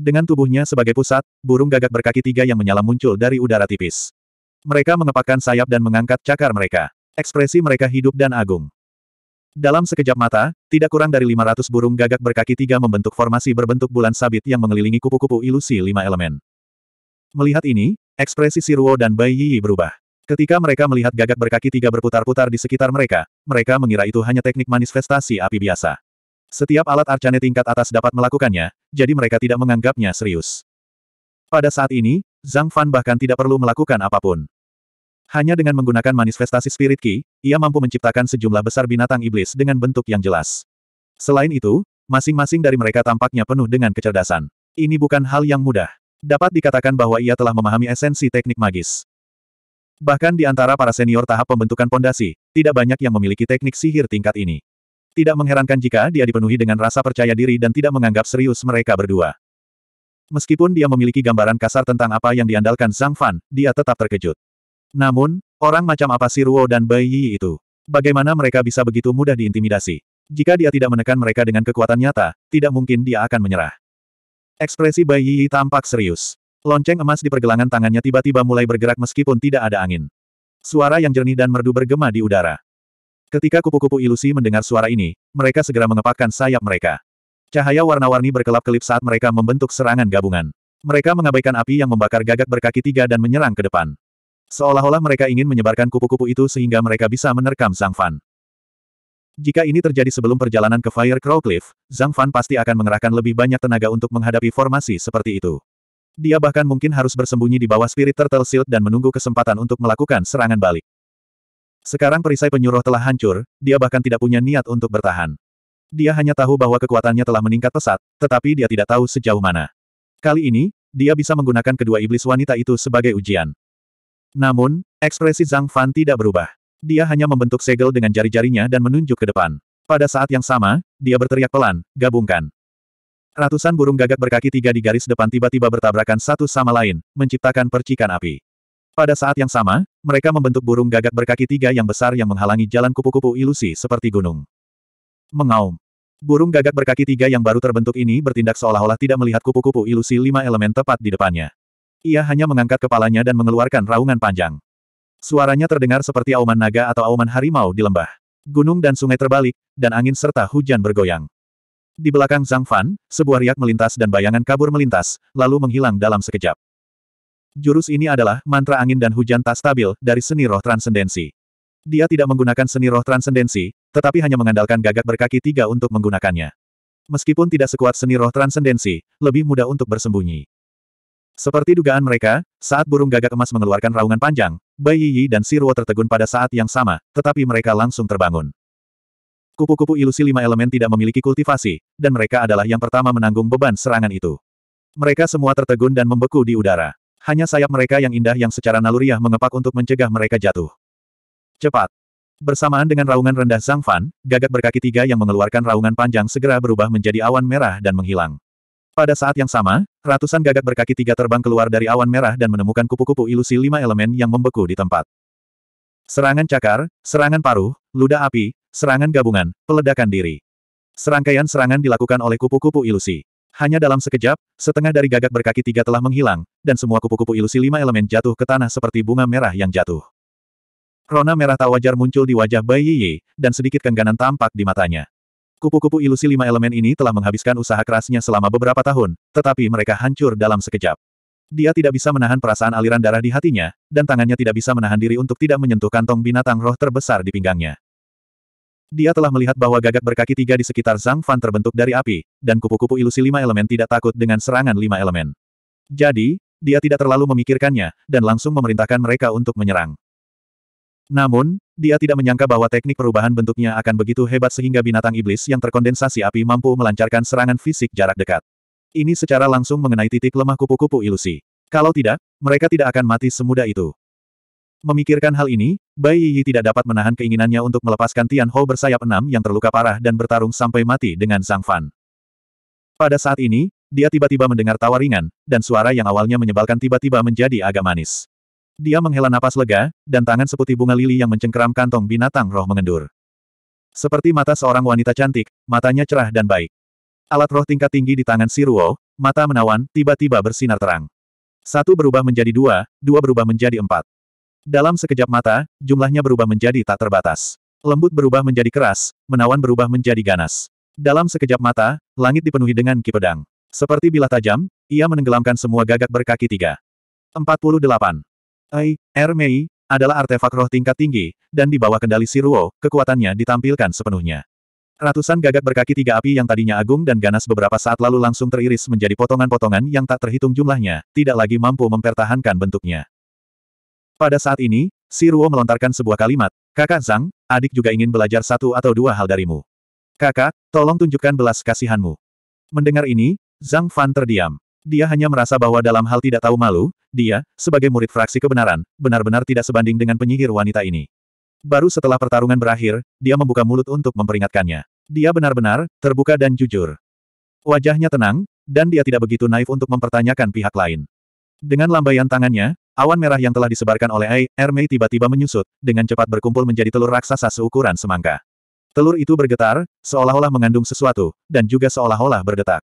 Dengan tubuhnya sebagai pusat, burung gagak berkaki tiga yang menyala muncul dari udara tipis. Mereka mengepakkan sayap dan mengangkat cakar mereka. Ekspresi mereka hidup dan agung. Dalam sekejap mata, tidak kurang dari 500 burung gagak berkaki tiga membentuk formasi berbentuk bulan sabit yang mengelilingi kupu-kupu ilusi lima elemen. Melihat ini, ekspresi Siruo dan Bai Yi berubah. Ketika mereka melihat gagak berkaki tiga berputar-putar di sekitar mereka, mereka mengira itu hanya teknik manifestasi api biasa. Setiap alat arcane tingkat atas dapat melakukannya, jadi mereka tidak menganggapnya serius. Pada saat ini, Zhang Fan bahkan tidak perlu melakukan apapun. Hanya dengan menggunakan manifestasi spirit ki, ia mampu menciptakan sejumlah besar binatang iblis dengan bentuk yang jelas. Selain itu, masing-masing dari mereka tampaknya penuh dengan kecerdasan. Ini bukan hal yang mudah. Dapat dikatakan bahwa ia telah memahami esensi teknik magis. Bahkan di antara para senior tahap pembentukan pondasi, tidak banyak yang memiliki teknik sihir tingkat ini. Tidak mengherankan jika dia dipenuhi dengan rasa percaya diri dan tidak menganggap serius mereka berdua. Meskipun dia memiliki gambaran kasar tentang apa yang diandalkan Zhang Fan, dia tetap terkejut. Namun, orang macam apa si Ruo dan Bai Yi itu? Bagaimana mereka bisa begitu mudah diintimidasi? Jika dia tidak menekan mereka dengan kekuatan nyata, tidak mungkin dia akan menyerah. Ekspresi Bai Yi tampak serius. Lonceng emas di pergelangan tangannya tiba-tiba mulai bergerak meskipun tidak ada angin. Suara yang jernih dan merdu bergema di udara. Ketika kupu-kupu ilusi mendengar suara ini, mereka segera mengepakkan sayap mereka. Cahaya warna-warni berkelap-kelip saat mereka membentuk serangan gabungan. Mereka mengabaikan api yang membakar gagak berkaki tiga dan menyerang ke depan. Seolah-olah mereka ingin menyebarkan kupu-kupu itu sehingga mereka bisa menerkam Zhang Fan. Jika ini terjadi sebelum perjalanan ke Fire Crow Cliff, Zhang Fan pasti akan mengerahkan lebih banyak tenaga untuk menghadapi formasi seperti itu. Dia bahkan mungkin harus bersembunyi di bawah Spirit Turtle Shield dan menunggu kesempatan untuk melakukan serangan balik. Sekarang perisai penyuruh telah hancur, dia bahkan tidak punya niat untuk bertahan. Dia hanya tahu bahwa kekuatannya telah meningkat pesat, tetapi dia tidak tahu sejauh mana. Kali ini, dia bisa menggunakan kedua iblis wanita itu sebagai ujian. Namun, ekspresi Zhang Fan tidak berubah. Dia hanya membentuk segel dengan jari-jarinya dan menunjuk ke depan. Pada saat yang sama, dia berteriak pelan, gabungkan. Ratusan burung gagak berkaki tiga di garis depan tiba-tiba bertabrakan satu sama lain, menciptakan percikan api. Pada saat yang sama, mereka membentuk burung gagak berkaki tiga yang besar yang menghalangi jalan kupu-kupu ilusi seperti gunung. Mengaum. Burung gagak berkaki tiga yang baru terbentuk ini bertindak seolah-olah tidak melihat kupu-kupu ilusi lima elemen tepat di depannya. Ia hanya mengangkat kepalanya dan mengeluarkan raungan panjang. Suaranya terdengar seperti auman naga atau auman harimau di lembah. Gunung dan sungai terbalik, dan angin serta hujan bergoyang. Di belakang Zhang Fan, sebuah riak melintas dan bayangan kabur melintas, lalu menghilang dalam sekejap. Jurus ini adalah mantra angin dan hujan tak stabil dari seni roh transendensi. Dia tidak menggunakan seni roh transendensi, tetapi hanya mengandalkan gagak berkaki tiga untuk menggunakannya. Meskipun tidak sekuat seni roh transendensi, lebih mudah untuk bersembunyi. Seperti dugaan mereka, saat burung gagak emas mengeluarkan raungan panjang, Bai Yiyi dan Siruo tertegun pada saat yang sama, tetapi mereka langsung terbangun. Kupu-kupu ilusi lima elemen tidak memiliki kultivasi, dan mereka adalah yang pertama menanggung beban serangan itu. Mereka semua tertegun dan membeku di udara. Hanya sayap mereka yang indah yang secara naluriah mengepak untuk mencegah mereka jatuh. Cepat! Bersamaan dengan raungan rendah Zhang Fan, gagak berkaki tiga yang mengeluarkan raungan panjang segera berubah menjadi awan merah dan menghilang. Pada saat yang sama, ratusan gagak berkaki tiga terbang keluar dari awan merah dan menemukan kupu-kupu ilusi lima elemen yang membeku di tempat. Serangan cakar, serangan paruh, ludah api, serangan gabungan, peledakan diri. Serangkaian serangan dilakukan oleh kupu-kupu ilusi. Hanya dalam sekejap, setengah dari gagak berkaki tiga telah menghilang, dan semua kupu-kupu ilusi lima elemen jatuh ke tanah seperti bunga merah yang jatuh. Rona merah tak wajar muncul di wajah Bai Yi, dan sedikit kengganan tampak di matanya. Kupu-kupu ilusi lima elemen ini telah menghabiskan usaha kerasnya selama beberapa tahun, tetapi mereka hancur dalam sekejap. Dia tidak bisa menahan perasaan aliran darah di hatinya, dan tangannya tidak bisa menahan diri untuk tidak menyentuh kantong binatang roh terbesar di pinggangnya. Dia telah melihat bahwa gagak berkaki tiga di sekitar Zhang Fan terbentuk dari api, dan kupu-kupu ilusi lima elemen tidak takut dengan serangan lima elemen. Jadi, dia tidak terlalu memikirkannya, dan langsung memerintahkan mereka untuk menyerang. Namun, dia tidak menyangka bahwa teknik perubahan bentuknya akan begitu hebat sehingga binatang iblis yang terkondensasi api mampu melancarkan serangan fisik jarak dekat. Ini secara langsung mengenai titik lemah kupu-kupu ilusi. Kalau tidak, mereka tidak akan mati semudah itu. Memikirkan hal ini, Bai Yi tidak dapat menahan keinginannya untuk melepaskan Tian Ho bersayap enam yang terluka parah dan bertarung sampai mati dengan Zhang Fan. Pada saat ini, dia tiba-tiba mendengar tawa ringan, dan suara yang awalnya menyebalkan tiba-tiba menjadi agak manis. Dia menghela napas lega, dan tangan seputih bunga lili yang mencengkeram kantong binatang roh mengendur. Seperti mata seorang wanita cantik, matanya cerah dan baik. Alat roh tingkat tinggi di tangan Siruo, mata menawan, tiba-tiba bersinar terang. Satu berubah menjadi dua, dua berubah menjadi empat. Dalam sekejap mata, jumlahnya berubah menjadi tak terbatas. Lembut berubah menjadi keras, menawan berubah menjadi ganas. Dalam sekejap mata, langit dipenuhi dengan ki pedang. Seperti bilah tajam, ia menenggelamkan semua gagak berkaki tiga. 48. Ai, Ermei, adalah artefak roh tingkat tinggi, dan di bawah kendali Siruo, kekuatannya ditampilkan sepenuhnya. Ratusan gagak berkaki tiga api yang tadinya agung dan ganas beberapa saat lalu langsung teriris menjadi potongan-potongan yang tak terhitung jumlahnya, tidak lagi mampu mempertahankan bentuknya. Pada saat ini, Siruo melontarkan sebuah kalimat, Kakak Zhang, adik juga ingin belajar satu atau dua hal darimu. Kakak, tolong tunjukkan belas kasihanmu. Mendengar ini, Zhang Fan terdiam. Dia hanya merasa bahwa dalam hal tidak tahu malu, dia, sebagai murid fraksi kebenaran, benar-benar tidak sebanding dengan penyihir wanita ini. Baru setelah pertarungan berakhir, dia membuka mulut untuk memperingatkannya. Dia benar-benar, terbuka dan jujur. Wajahnya tenang, dan dia tidak begitu naif untuk mempertanyakan pihak lain. Dengan lambaian tangannya, awan merah yang telah disebarkan oleh Ai, Mei tiba-tiba menyusut, dengan cepat berkumpul menjadi telur raksasa seukuran semangka. Telur itu bergetar, seolah-olah mengandung sesuatu, dan juga seolah-olah berdetak.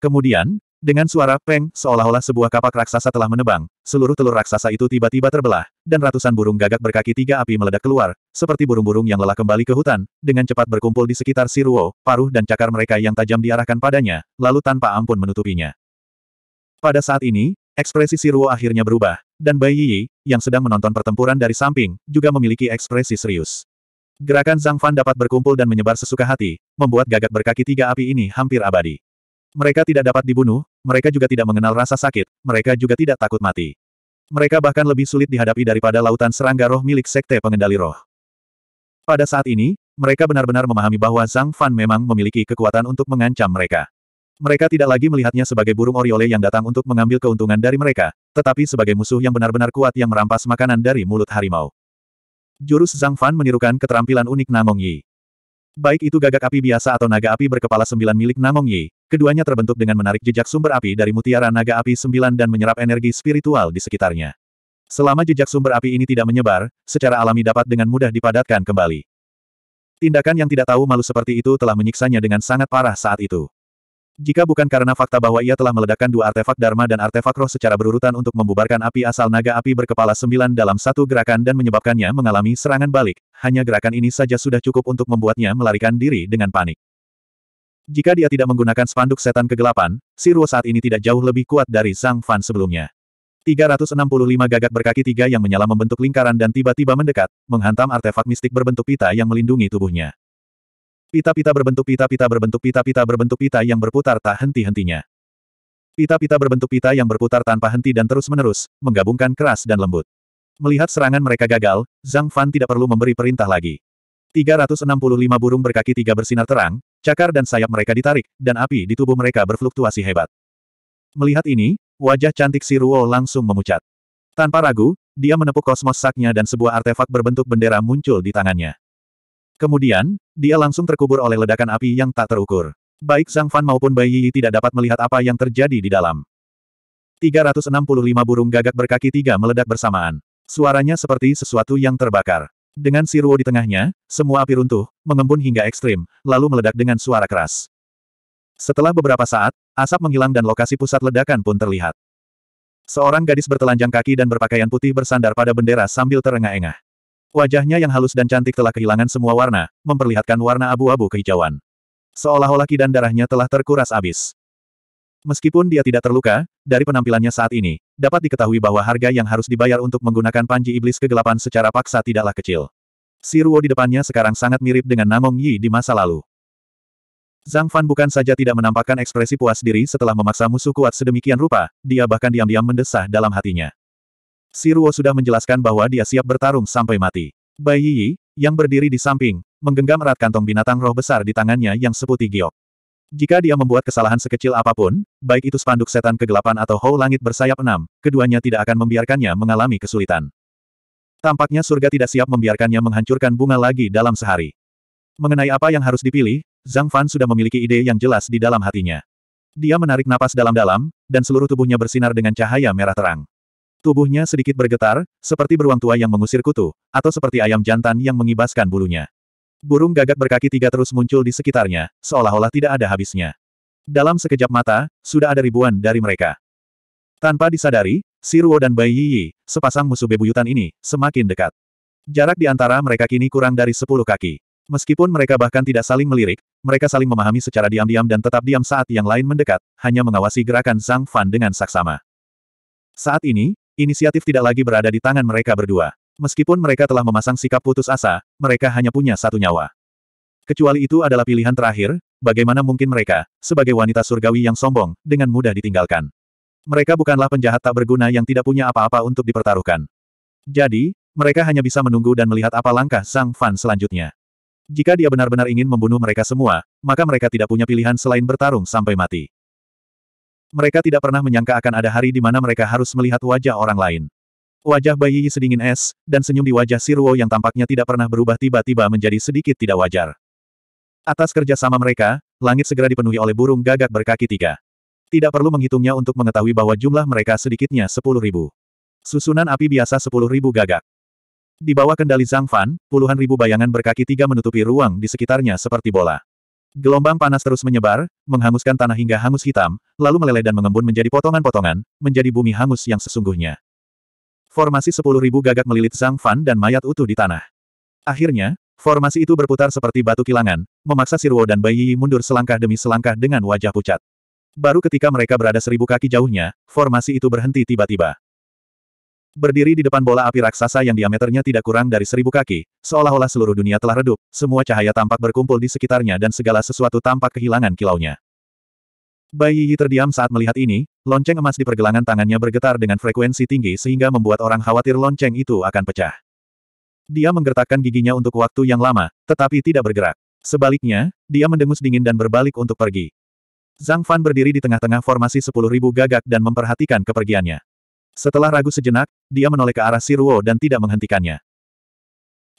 Kemudian, dengan suara peng, seolah-olah sebuah kapak raksasa telah menebang, seluruh telur raksasa itu tiba-tiba terbelah, dan ratusan burung gagak berkaki tiga api meledak keluar, seperti burung-burung yang lelah kembali ke hutan, dengan cepat berkumpul di sekitar Siruo, paruh dan cakar mereka yang tajam diarahkan padanya, lalu tanpa ampun menutupinya. Pada saat ini, ekspresi Siruo akhirnya berubah, dan Bai Yi, yang sedang menonton pertempuran dari samping, juga memiliki ekspresi serius. Gerakan Zhang Fan dapat berkumpul dan menyebar sesuka hati, membuat gagak berkaki tiga api ini hampir abadi. Mereka tidak dapat dibunuh, mereka juga tidak mengenal rasa sakit, mereka juga tidak takut mati. Mereka bahkan lebih sulit dihadapi daripada lautan serangga roh milik Sekte Pengendali Roh. Pada saat ini, mereka benar-benar memahami bahwa Zhang Fan memang memiliki kekuatan untuk mengancam mereka. Mereka tidak lagi melihatnya sebagai burung oriole yang datang untuk mengambil keuntungan dari mereka, tetapi sebagai musuh yang benar-benar kuat yang merampas makanan dari mulut harimau. Jurus Zhang Fan menirukan keterampilan unik Namong Yi. Baik itu gagak api biasa atau naga api berkepala sembilan milik Namong Yi, keduanya terbentuk dengan menarik jejak sumber api dari mutiara naga api sembilan dan menyerap energi spiritual di sekitarnya. Selama jejak sumber api ini tidak menyebar, secara alami dapat dengan mudah dipadatkan kembali. Tindakan yang tidak tahu malu seperti itu telah menyiksanya dengan sangat parah saat itu. Jika bukan karena fakta bahwa ia telah meledakkan dua artefak Dharma dan artefak roh secara berurutan untuk membubarkan api asal naga api berkepala sembilan dalam satu gerakan dan menyebabkannya mengalami serangan balik, hanya gerakan ini saja sudah cukup untuk membuatnya melarikan diri dengan panik. Jika dia tidak menggunakan spanduk setan kegelapan, Siruo saat ini tidak jauh lebih kuat dari Sang Fan sebelumnya. 365 gagak berkaki tiga yang menyala membentuk lingkaran dan tiba-tiba mendekat, menghantam artefak mistik berbentuk pita yang melindungi tubuhnya. Pita-pita berbentuk pita-pita berbentuk pita-pita berbentuk pita yang berputar tak henti-hentinya. Pita-pita berbentuk pita yang berputar tanpa henti dan terus-menerus, menggabungkan keras dan lembut. Melihat serangan mereka gagal, Zhang Fan tidak perlu memberi perintah lagi. 365 burung berkaki tiga bersinar terang, cakar dan sayap mereka ditarik, dan api di tubuh mereka berfluktuasi hebat. Melihat ini, wajah cantik si Ruo langsung memucat. Tanpa ragu, dia menepuk kosmos saknya dan sebuah artefak berbentuk bendera muncul di tangannya. Kemudian, dia langsung terkubur oleh ledakan api yang tak terukur. Baik Zhang Fan maupun Bai Yi tidak dapat melihat apa yang terjadi di dalam. 365 burung gagak berkaki tiga meledak bersamaan. Suaranya seperti sesuatu yang terbakar. Dengan Siruo di tengahnya, semua api runtuh, mengembun hingga ekstrim, lalu meledak dengan suara keras. Setelah beberapa saat, asap menghilang dan lokasi pusat ledakan pun terlihat. Seorang gadis bertelanjang kaki dan berpakaian putih bersandar pada bendera sambil terengah-engah. Wajahnya yang halus dan cantik telah kehilangan semua warna, memperlihatkan warna abu-abu kehijauan. Seolah-olah kidan darahnya telah terkuras abis. Meskipun dia tidak terluka, dari penampilannya saat ini, dapat diketahui bahwa harga yang harus dibayar untuk menggunakan panji iblis kegelapan secara paksa tidaklah kecil. Si Ruo di depannya sekarang sangat mirip dengan Namong Yi di masa lalu. Zhang Fan bukan saja tidak menampakkan ekspresi puas diri setelah memaksa musuh kuat sedemikian rupa, dia bahkan diam-diam mendesah dalam hatinya. Siruo sudah menjelaskan bahwa dia siap bertarung sampai mati. Bai Yi, yang berdiri di samping, menggenggam erat kantong binatang roh besar di tangannya yang seputih giok. Jika dia membuat kesalahan sekecil apapun, baik itu spanduk setan kegelapan atau hou langit bersayap enam, keduanya tidak akan membiarkannya mengalami kesulitan. Tampaknya surga tidak siap membiarkannya menghancurkan bunga lagi dalam sehari. Mengenai apa yang harus dipilih, Zhang Fan sudah memiliki ide yang jelas di dalam hatinya. Dia menarik napas dalam-dalam, dan seluruh tubuhnya bersinar dengan cahaya merah terang. Tubuhnya sedikit bergetar, seperti beruang tua yang mengusir kutu, atau seperti ayam jantan yang mengibaskan bulunya. Burung gagak berkaki tiga terus muncul di sekitarnya, seolah-olah tidak ada habisnya. Dalam sekejap mata, sudah ada ribuan dari mereka. Tanpa disadari, Siruo dan Bai Yiyi, sepasang musuh bebuyutan ini, semakin dekat. Jarak di antara mereka kini kurang dari sepuluh kaki. Meskipun mereka bahkan tidak saling melirik, mereka saling memahami secara diam-diam dan tetap diam saat yang lain mendekat, hanya mengawasi gerakan Zhang Fan dengan saksama. Saat ini, Inisiatif tidak lagi berada di tangan mereka berdua. Meskipun mereka telah memasang sikap putus asa, mereka hanya punya satu nyawa. Kecuali itu adalah pilihan terakhir, bagaimana mungkin mereka, sebagai wanita surgawi yang sombong, dengan mudah ditinggalkan. Mereka bukanlah penjahat tak berguna yang tidak punya apa-apa untuk dipertaruhkan. Jadi, mereka hanya bisa menunggu dan melihat apa langkah sang Fan selanjutnya. Jika dia benar-benar ingin membunuh mereka semua, maka mereka tidak punya pilihan selain bertarung sampai mati. Mereka tidak pernah menyangka akan ada hari di mana mereka harus melihat wajah orang lain. Wajah bayi sedingin es, dan senyum di wajah Siruo yang tampaknya tidak pernah berubah tiba-tiba menjadi sedikit tidak wajar. Atas kerjasama mereka, langit segera dipenuhi oleh burung gagak berkaki tiga. Tidak perlu menghitungnya untuk mengetahui bahwa jumlah mereka sedikitnya sepuluh ribu. Susunan api biasa sepuluh ribu gagak. Di bawah kendali Zhang Fan, puluhan ribu bayangan berkaki tiga menutupi ruang di sekitarnya seperti bola. Gelombang panas terus menyebar, menghanguskan tanah hingga hangus hitam, lalu meleleh dan mengembun menjadi potongan-potongan, menjadi bumi hangus yang sesungguhnya. Formasi sepuluh ribu gagak melilit Zhang Fan dan mayat utuh di tanah. Akhirnya, formasi itu berputar seperti batu kilangan, memaksa Sirwo dan Bayi mundur selangkah demi selangkah dengan wajah pucat. Baru ketika mereka berada seribu kaki jauhnya, formasi itu berhenti tiba-tiba. Berdiri di depan bola api raksasa yang diameternya tidak kurang dari seribu kaki, seolah-olah seluruh dunia telah redup, semua cahaya tampak berkumpul di sekitarnya dan segala sesuatu tampak kehilangan kilaunya. Bayi Yi terdiam saat melihat ini, lonceng emas di pergelangan tangannya bergetar dengan frekuensi tinggi sehingga membuat orang khawatir lonceng itu akan pecah. Dia menggertakkan giginya untuk waktu yang lama, tetapi tidak bergerak. Sebaliknya, dia mendengus dingin dan berbalik untuk pergi. Zhang Fan berdiri di tengah-tengah formasi 10.000 gagak dan memperhatikan kepergiannya. Setelah ragu sejenak, dia menoleh ke arah Siruo dan tidak menghentikannya.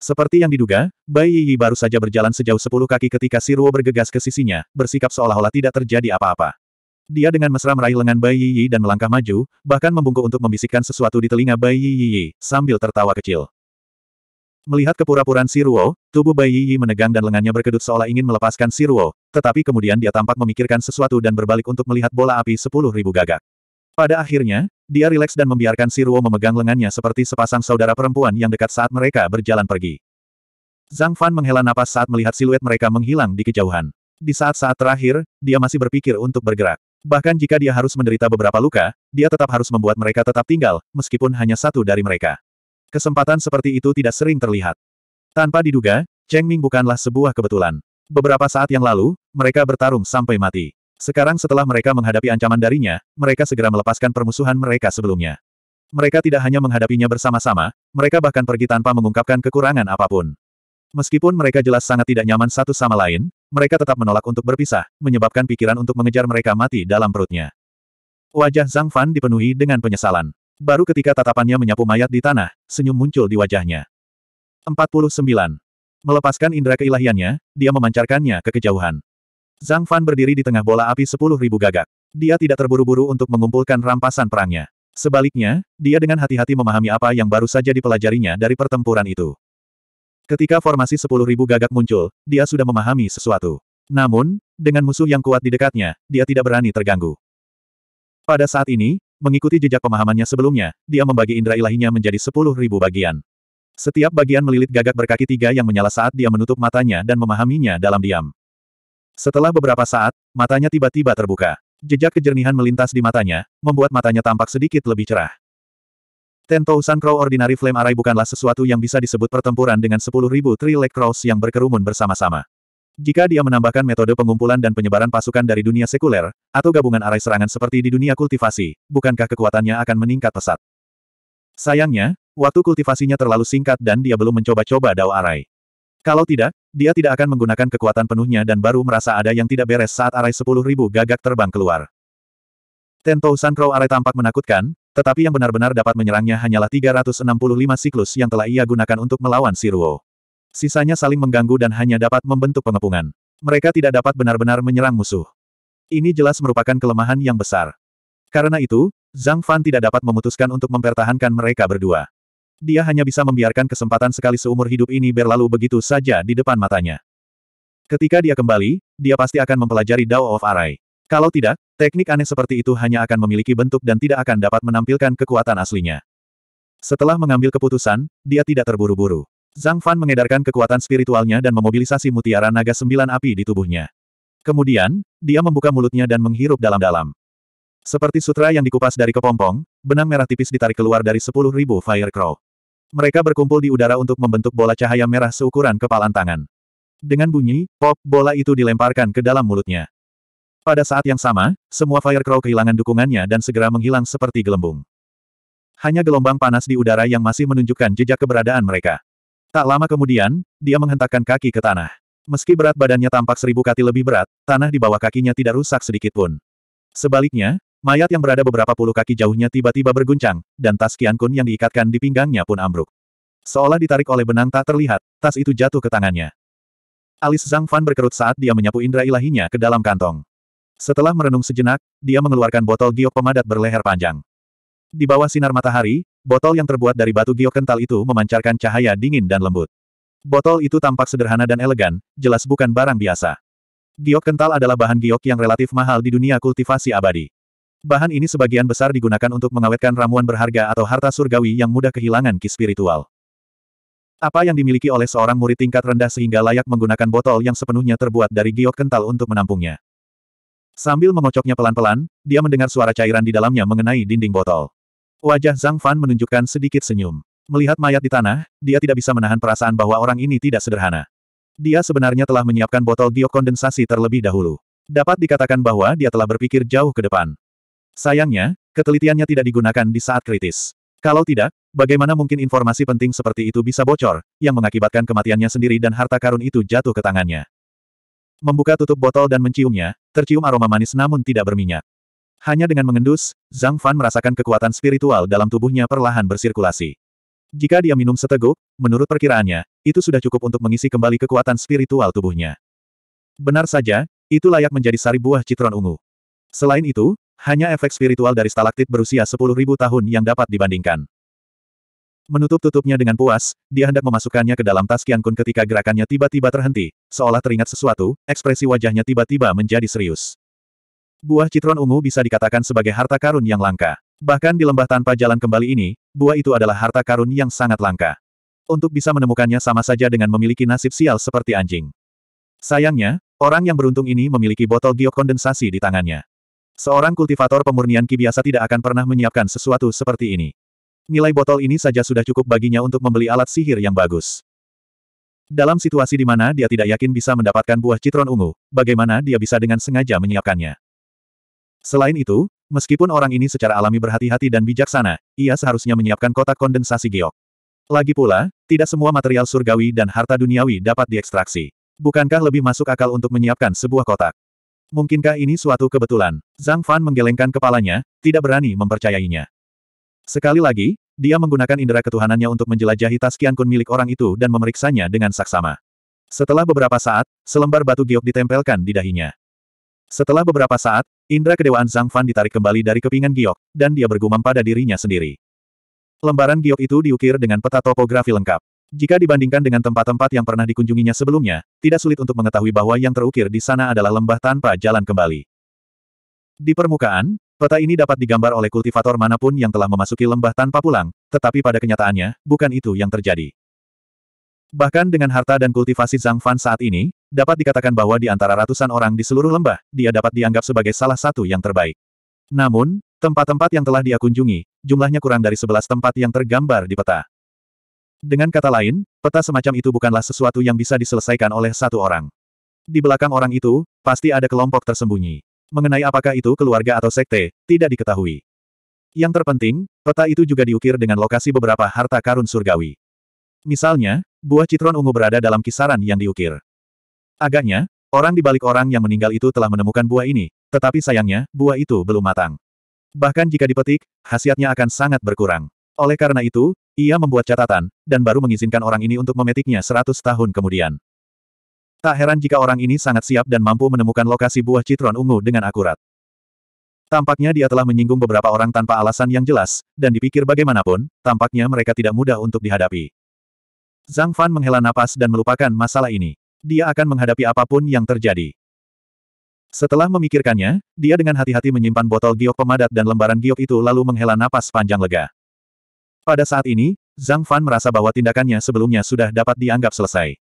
Seperti yang diduga, Bai Yiyi baru saja berjalan sejauh sepuluh kaki ketika Siruo bergegas ke sisinya, bersikap seolah-olah tidak terjadi apa-apa. Dia dengan mesra meraih lengan Bai Yiyi dan melangkah maju, bahkan membungkuk untuk membisikkan sesuatu di telinga Bai Yiyi, sambil tertawa kecil. Melihat kepura-puraan Siruo, tubuh Bai Yiyi menegang dan lengannya berkedut seolah ingin melepaskan Siruo, tetapi kemudian dia tampak memikirkan sesuatu dan berbalik untuk melihat bola api sepuluh ribu gagak. Pada akhirnya, dia rileks dan membiarkan Siruo memegang lengannya seperti sepasang saudara perempuan yang dekat saat mereka berjalan pergi. Zhang Fan menghela napas saat melihat siluet mereka menghilang di kejauhan. Di saat-saat terakhir, dia masih berpikir untuk bergerak. Bahkan jika dia harus menderita beberapa luka, dia tetap harus membuat mereka tetap tinggal, meskipun hanya satu dari mereka. Kesempatan seperti itu tidak sering terlihat. Tanpa diduga, Cheng Ming bukanlah sebuah kebetulan. Beberapa saat yang lalu, mereka bertarung sampai mati. Sekarang setelah mereka menghadapi ancaman darinya, mereka segera melepaskan permusuhan mereka sebelumnya. Mereka tidak hanya menghadapinya bersama-sama, mereka bahkan pergi tanpa mengungkapkan kekurangan apapun. Meskipun mereka jelas sangat tidak nyaman satu sama lain, mereka tetap menolak untuk berpisah, menyebabkan pikiran untuk mengejar mereka mati dalam perutnya. Wajah Zhang Fan dipenuhi dengan penyesalan. Baru ketika tatapannya menyapu mayat di tanah, senyum muncul di wajahnya. 49. Melepaskan indera keilahiannya, dia memancarkannya ke kejauhan. Zhang Fan berdiri di tengah bola api sepuluh ribu gagak. Dia tidak terburu-buru untuk mengumpulkan rampasan perangnya. Sebaliknya, dia dengan hati-hati memahami apa yang baru saja dipelajarinya dari pertempuran itu. Ketika formasi sepuluh ribu gagak muncul, dia sudah memahami sesuatu. Namun, dengan musuh yang kuat di dekatnya, dia tidak berani terganggu. Pada saat ini, mengikuti jejak pemahamannya sebelumnya, dia membagi indera ilahinya menjadi sepuluh ribu bagian. Setiap bagian melilit gagak berkaki tiga yang menyala saat dia menutup matanya dan memahaminya dalam diam. Setelah beberapa saat, matanya tiba-tiba terbuka. Jejak kejernihan melintas di matanya, membuat matanya tampak sedikit lebih cerah. Tentousan Crow Ordinary Flame Array bukanlah sesuatu yang bisa disebut pertempuran dengan 10.000 Trilek Crows yang berkerumun bersama-sama. Jika dia menambahkan metode pengumpulan dan penyebaran pasukan dari dunia sekuler, atau gabungan arai serangan seperti di dunia kultivasi, bukankah kekuatannya akan meningkat pesat? Sayangnya, waktu kultivasinya terlalu singkat dan dia belum mencoba-coba dao arai. Kalau tidak, dia tidak akan menggunakan kekuatan penuhnya dan baru merasa ada yang tidak beres saat arai sepuluh ribu gagak terbang keluar. Tento San Crow arai tampak menakutkan, tetapi yang benar-benar dapat menyerangnya hanyalah 365 siklus yang telah ia gunakan untuk melawan Siruo. Sisanya saling mengganggu dan hanya dapat membentuk pengepungan. Mereka tidak dapat benar-benar menyerang musuh. Ini jelas merupakan kelemahan yang besar. Karena itu, Zhang Fan tidak dapat memutuskan untuk mempertahankan mereka berdua. Dia hanya bisa membiarkan kesempatan sekali seumur hidup ini berlalu begitu saja di depan matanya. Ketika dia kembali, dia pasti akan mempelajari Dao of Arai. Kalau tidak, teknik aneh seperti itu hanya akan memiliki bentuk dan tidak akan dapat menampilkan kekuatan aslinya. Setelah mengambil keputusan, dia tidak terburu-buru. Zhang Fan mengedarkan kekuatan spiritualnya dan memobilisasi mutiara naga sembilan api di tubuhnya. Kemudian, dia membuka mulutnya dan menghirup dalam-dalam. Seperti sutra yang dikupas dari kepompong, benang merah tipis ditarik keluar dari sepuluh ribu Fire Crow. Mereka berkumpul di udara untuk membentuk bola cahaya merah seukuran kepalan tangan. Dengan bunyi, pop, bola itu dilemparkan ke dalam mulutnya. Pada saat yang sama, semua Firecrow kehilangan dukungannya dan segera menghilang seperti gelembung. Hanya gelombang panas di udara yang masih menunjukkan jejak keberadaan mereka. Tak lama kemudian, dia menghentakkan kaki ke tanah. Meski berat badannya tampak seribu kati lebih berat, tanah di bawah kakinya tidak rusak sedikitpun. Sebaliknya, Mayat yang berada beberapa puluh kaki jauhnya tiba-tiba berguncang, dan tas Qian Kun yang diikatkan di pinggangnya pun ambruk. Seolah ditarik oleh benang tak terlihat, tas itu jatuh ke tangannya. Alis Zhang Fan berkerut saat dia menyapu indera ilahinya ke dalam kantong. Setelah merenung sejenak, dia mengeluarkan botol giok pemadat berleher panjang. Di bawah sinar matahari, botol yang terbuat dari batu giok kental itu memancarkan cahaya dingin dan lembut. Botol itu tampak sederhana dan elegan, jelas bukan barang biasa. Giok kental adalah bahan giok yang relatif mahal di dunia kultivasi abadi. Bahan ini sebagian besar digunakan untuk mengawetkan ramuan berharga atau harta surgawi yang mudah kehilangan ki spiritual. Apa yang dimiliki oleh seorang murid tingkat rendah sehingga layak menggunakan botol yang sepenuhnya terbuat dari giok kental untuk menampungnya. Sambil mengocoknya pelan-pelan, dia mendengar suara cairan di dalamnya mengenai dinding botol. Wajah Zhang Fan menunjukkan sedikit senyum. Melihat mayat di tanah, dia tidak bisa menahan perasaan bahwa orang ini tidak sederhana. Dia sebenarnya telah menyiapkan botol giok kondensasi terlebih dahulu. Dapat dikatakan bahwa dia telah berpikir jauh ke depan. Sayangnya, ketelitiannya tidak digunakan di saat kritis. Kalau tidak, bagaimana mungkin informasi penting seperti itu bisa bocor, yang mengakibatkan kematiannya sendiri dan harta karun itu jatuh ke tangannya. Membuka tutup botol dan menciumnya, tercium aroma manis namun tidak berminyak. Hanya dengan mengendus, Zhang Fan merasakan kekuatan spiritual dalam tubuhnya perlahan bersirkulasi. Jika dia minum seteguk, menurut perkiraannya, itu sudah cukup untuk mengisi kembali kekuatan spiritual tubuhnya. Benar saja, itu layak menjadi sari buah citron ungu. Selain itu, hanya efek spiritual dari stalaktit berusia 10.000 tahun yang dapat dibandingkan. Menutup tutupnya dengan puas, dia hendak memasukkannya ke dalam tas Kian Kun ketika gerakannya tiba-tiba terhenti, seolah teringat sesuatu, ekspresi wajahnya tiba-tiba menjadi serius. Buah citron ungu bisa dikatakan sebagai harta karun yang langka. Bahkan di lembah tanpa jalan kembali ini, buah itu adalah harta karun yang sangat langka. Untuk bisa menemukannya sama saja dengan memiliki nasib sial seperti anjing. Sayangnya, orang yang beruntung ini memiliki botol giok di tangannya. Seorang kultivator pemurnian Ki biasa tidak akan pernah menyiapkan sesuatu seperti ini. Nilai botol ini saja sudah cukup baginya untuk membeli alat sihir yang bagus. Dalam situasi di mana dia tidak yakin bisa mendapatkan buah citron ungu, bagaimana dia bisa dengan sengaja menyiapkannya. Selain itu, meskipun orang ini secara alami berhati-hati dan bijaksana, ia seharusnya menyiapkan kotak kondensasi giok. Lagi pula, tidak semua material surgawi dan harta duniawi dapat diekstraksi. Bukankah lebih masuk akal untuk menyiapkan sebuah kotak? Mungkinkah ini suatu kebetulan? Zhang Fan menggelengkan kepalanya, tidak berani mempercayainya. Sekali lagi, dia menggunakan indera ketuhanannya untuk menjelajahi tas kian Kun milik orang itu dan memeriksanya dengan saksama. Setelah beberapa saat, selembar batu giok ditempelkan di dahinya. Setelah beberapa saat, indera kedewaan Zhang Fan ditarik kembali dari kepingan giok, dan dia bergumam pada dirinya sendiri. Lembaran giok itu diukir dengan peta topografi lengkap. Jika dibandingkan dengan tempat-tempat yang pernah dikunjunginya sebelumnya, tidak sulit untuk mengetahui bahwa yang terukir di sana adalah lembah tanpa jalan kembali. Di permukaan, peta ini dapat digambar oleh kultivator manapun yang telah memasuki lembah tanpa pulang, tetapi pada kenyataannya, bukan itu yang terjadi. Bahkan dengan harta dan kultivasi Zhang Fan saat ini, dapat dikatakan bahwa di antara ratusan orang di seluruh lembah, dia dapat dianggap sebagai salah satu yang terbaik. Namun, tempat-tempat yang telah dia kunjungi, jumlahnya kurang dari sebelas tempat yang tergambar di peta. Dengan kata lain, peta semacam itu bukanlah sesuatu yang bisa diselesaikan oleh satu orang. Di belakang orang itu, pasti ada kelompok tersembunyi. Mengenai apakah itu keluarga atau sekte, tidak diketahui. Yang terpenting, peta itu juga diukir dengan lokasi beberapa harta karun surgawi. Misalnya, buah citron ungu berada dalam kisaran yang diukir. Agaknya, orang di balik orang yang meninggal itu telah menemukan buah ini, tetapi sayangnya, buah itu belum matang. Bahkan jika dipetik, khasiatnya akan sangat berkurang. Oleh karena itu, ia membuat catatan, dan baru mengizinkan orang ini untuk memetiknya seratus tahun kemudian. Tak heran jika orang ini sangat siap dan mampu menemukan lokasi buah citron ungu dengan akurat. Tampaknya dia telah menyinggung beberapa orang tanpa alasan yang jelas, dan dipikir bagaimanapun, tampaknya mereka tidak mudah untuk dihadapi. Zhang Fan menghela napas dan melupakan masalah ini. Dia akan menghadapi apapun yang terjadi. Setelah memikirkannya, dia dengan hati-hati menyimpan botol giok pemadat dan lembaran giok itu lalu menghela napas panjang lega. Pada saat ini, Zhang Fan merasa bahwa tindakannya sebelumnya sudah dapat dianggap selesai.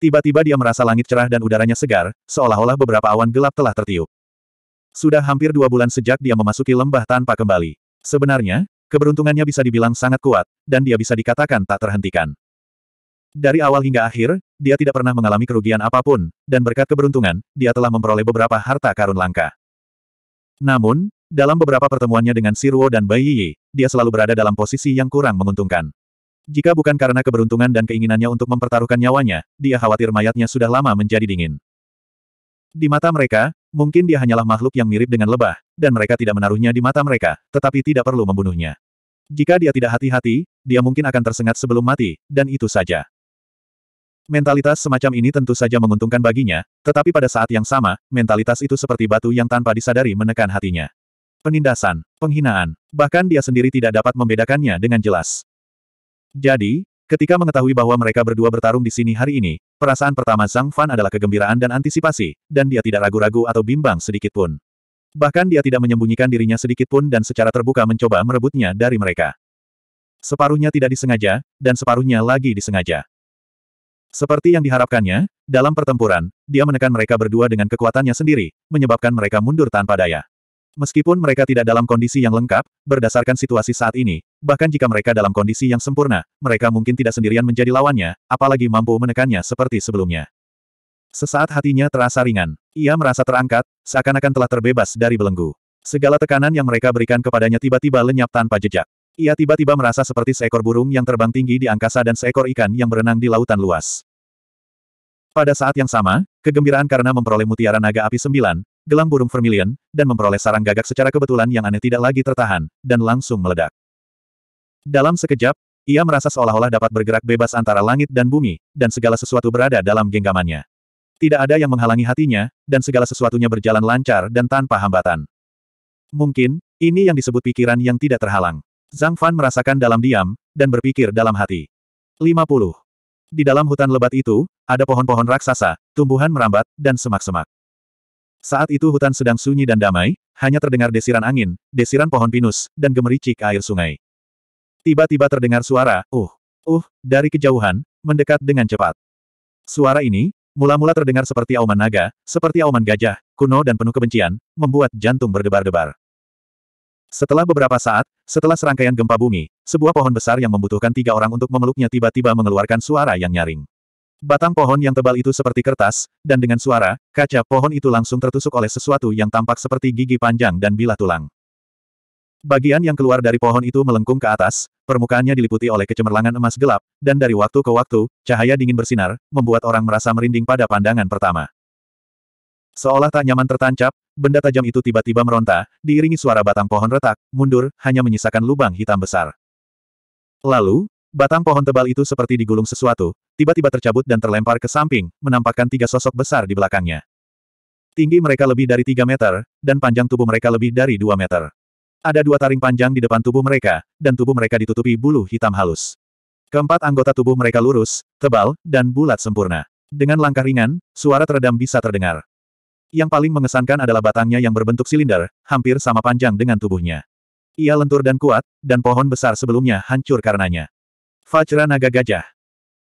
Tiba-tiba dia merasa langit cerah dan udaranya segar, seolah-olah beberapa awan gelap telah tertiup. Sudah hampir dua bulan sejak dia memasuki lembah tanpa kembali. Sebenarnya, keberuntungannya bisa dibilang sangat kuat, dan dia bisa dikatakan tak terhentikan. Dari awal hingga akhir, dia tidak pernah mengalami kerugian apapun, dan berkat keberuntungan, dia telah memperoleh beberapa harta karun langka. Namun, dalam beberapa pertemuannya dengan Siruo dan Bai Yi, dia selalu berada dalam posisi yang kurang menguntungkan. Jika bukan karena keberuntungan dan keinginannya untuk mempertaruhkan nyawanya, dia khawatir mayatnya sudah lama menjadi dingin. Di mata mereka, mungkin dia hanyalah makhluk yang mirip dengan lebah, dan mereka tidak menaruhnya di mata mereka, tetapi tidak perlu membunuhnya. Jika dia tidak hati-hati, dia mungkin akan tersengat sebelum mati, dan itu saja. Mentalitas semacam ini tentu saja menguntungkan baginya, tetapi pada saat yang sama, mentalitas itu seperti batu yang tanpa disadari menekan hatinya penindasan, penghinaan, bahkan dia sendiri tidak dapat membedakannya dengan jelas. Jadi, ketika mengetahui bahwa mereka berdua bertarung di sini hari ini, perasaan pertama Zhang Fan adalah kegembiraan dan antisipasi, dan dia tidak ragu-ragu atau bimbang sedikitpun. Bahkan dia tidak menyembunyikan dirinya sedikitpun dan secara terbuka mencoba merebutnya dari mereka. Separuhnya tidak disengaja, dan separuhnya lagi disengaja. Seperti yang diharapkannya, dalam pertempuran, dia menekan mereka berdua dengan kekuatannya sendiri, menyebabkan mereka mundur tanpa daya. Meskipun mereka tidak dalam kondisi yang lengkap, berdasarkan situasi saat ini, bahkan jika mereka dalam kondisi yang sempurna, mereka mungkin tidak sendirian menjadi lawannya, apalagi mampu menekannya seperti sebelumnya. Sesaat hatinya terasa ringan. Ia merasa terangkat, seakan-akan telah terbebas dari belenggu. Segala tekanan yang mereka berikan kepadanya tiba-tiba lenyap tanpa jejak. Ia tiba-tiba merasa seperti seekor burung yang terbang tinggi di angkasa dan seekor ikan yang berenang di lautan luas. Pada saat yang sama, kegembiraan karena memperoleh mutiara naga api sembilan, gelang burung vermilion, dan memperoleh sarang gagak secara kebetulan yang aneh tidak lagi tertahan, dan langsung meledak. Dalam sekejap, ia merasa seolah-olah dapat bergerak bebas antara langit dan bumi, dan segala sesuatu berada dalam genggamannya. Tidak ada yang menghalangi hatinya, dan segala sesuatunya berjalan lancar dan tanpa hambatan. Mungkin, ini yang disebut pikiran yang tidak terhalang. Zhang Fan merasakan dalam diam, dan berpikir dalam hati. 50. Di dalam hutan lebat itu, ada pohon-pohon raksasa, tumbuhan merambat, dan semak-semak. Saat itu hutan sedang sunyi dan damai, hanya terdengar desiran angin, desiran pohon pinus, dan gemericik air sungai. Tiba-tiba terdengar suara, uh, uh, dari kejauhan, mendekat dengan cepat. Suara ini, mula-mula terdengar seperti auman naga, seperti auman gajah, kuno dan penuh kebencian, membuat jantung berdebar-debar. Setelah beberapa saat, setelah serangkaian gempa bumi, sebuah pohon besar yang membutuhkan tiga orang untuk memeluknya tiba-tiba mengeluarkan suara yang nyaring. Batang pohon yang tebal itu seperti kertas, dan dengan suara, kaca pohon itu langsung tertusuk oleh sesuatu yang tampak seperti gigi panjang dan bilah tulang. Bagian yang keluar dari pohon itu melengkung ke atas, permukaannya diliputi oleh kecemerlangan emas gelap, dan dari waktu ke waktu, cahaya dingin bersinar, membuat orang merasa merinding pada pandangan pertama. Seolah tak nyaman tertancap, benda tajam itu tiba-tiba meronta, diiringi suara batang pohon retak, mundur, hanya menyisakan lubang hitam besar. Lalu, Batang pohon tebal itu seperti digulung sesuatu, tiba-tiba tercabut dan terlempar ke samping, menampakkan tiga sosok besar di belakangnya. Tinggi mereka lebih dari tiga meter, dan panjang tubuh mereka lebih dari dua meter. Ada dua taring panjang di depan tubuh mereka, dan tubuh mereka ditutupi bulu hitam halus. Keempat anggota tubuh mereka lurus, tebal, dan bulat sempurna. Dengan langkah ringan, suara teredam bisa terdengar. Yang paling mengesankan adalah batangnya yang berbentuk silinder, hampir sama panjang dengan tubuhnya. Ia lentur dan kuat, dan pohon besar sebelumnya hancur karenanya. Fajra Naga Gajah.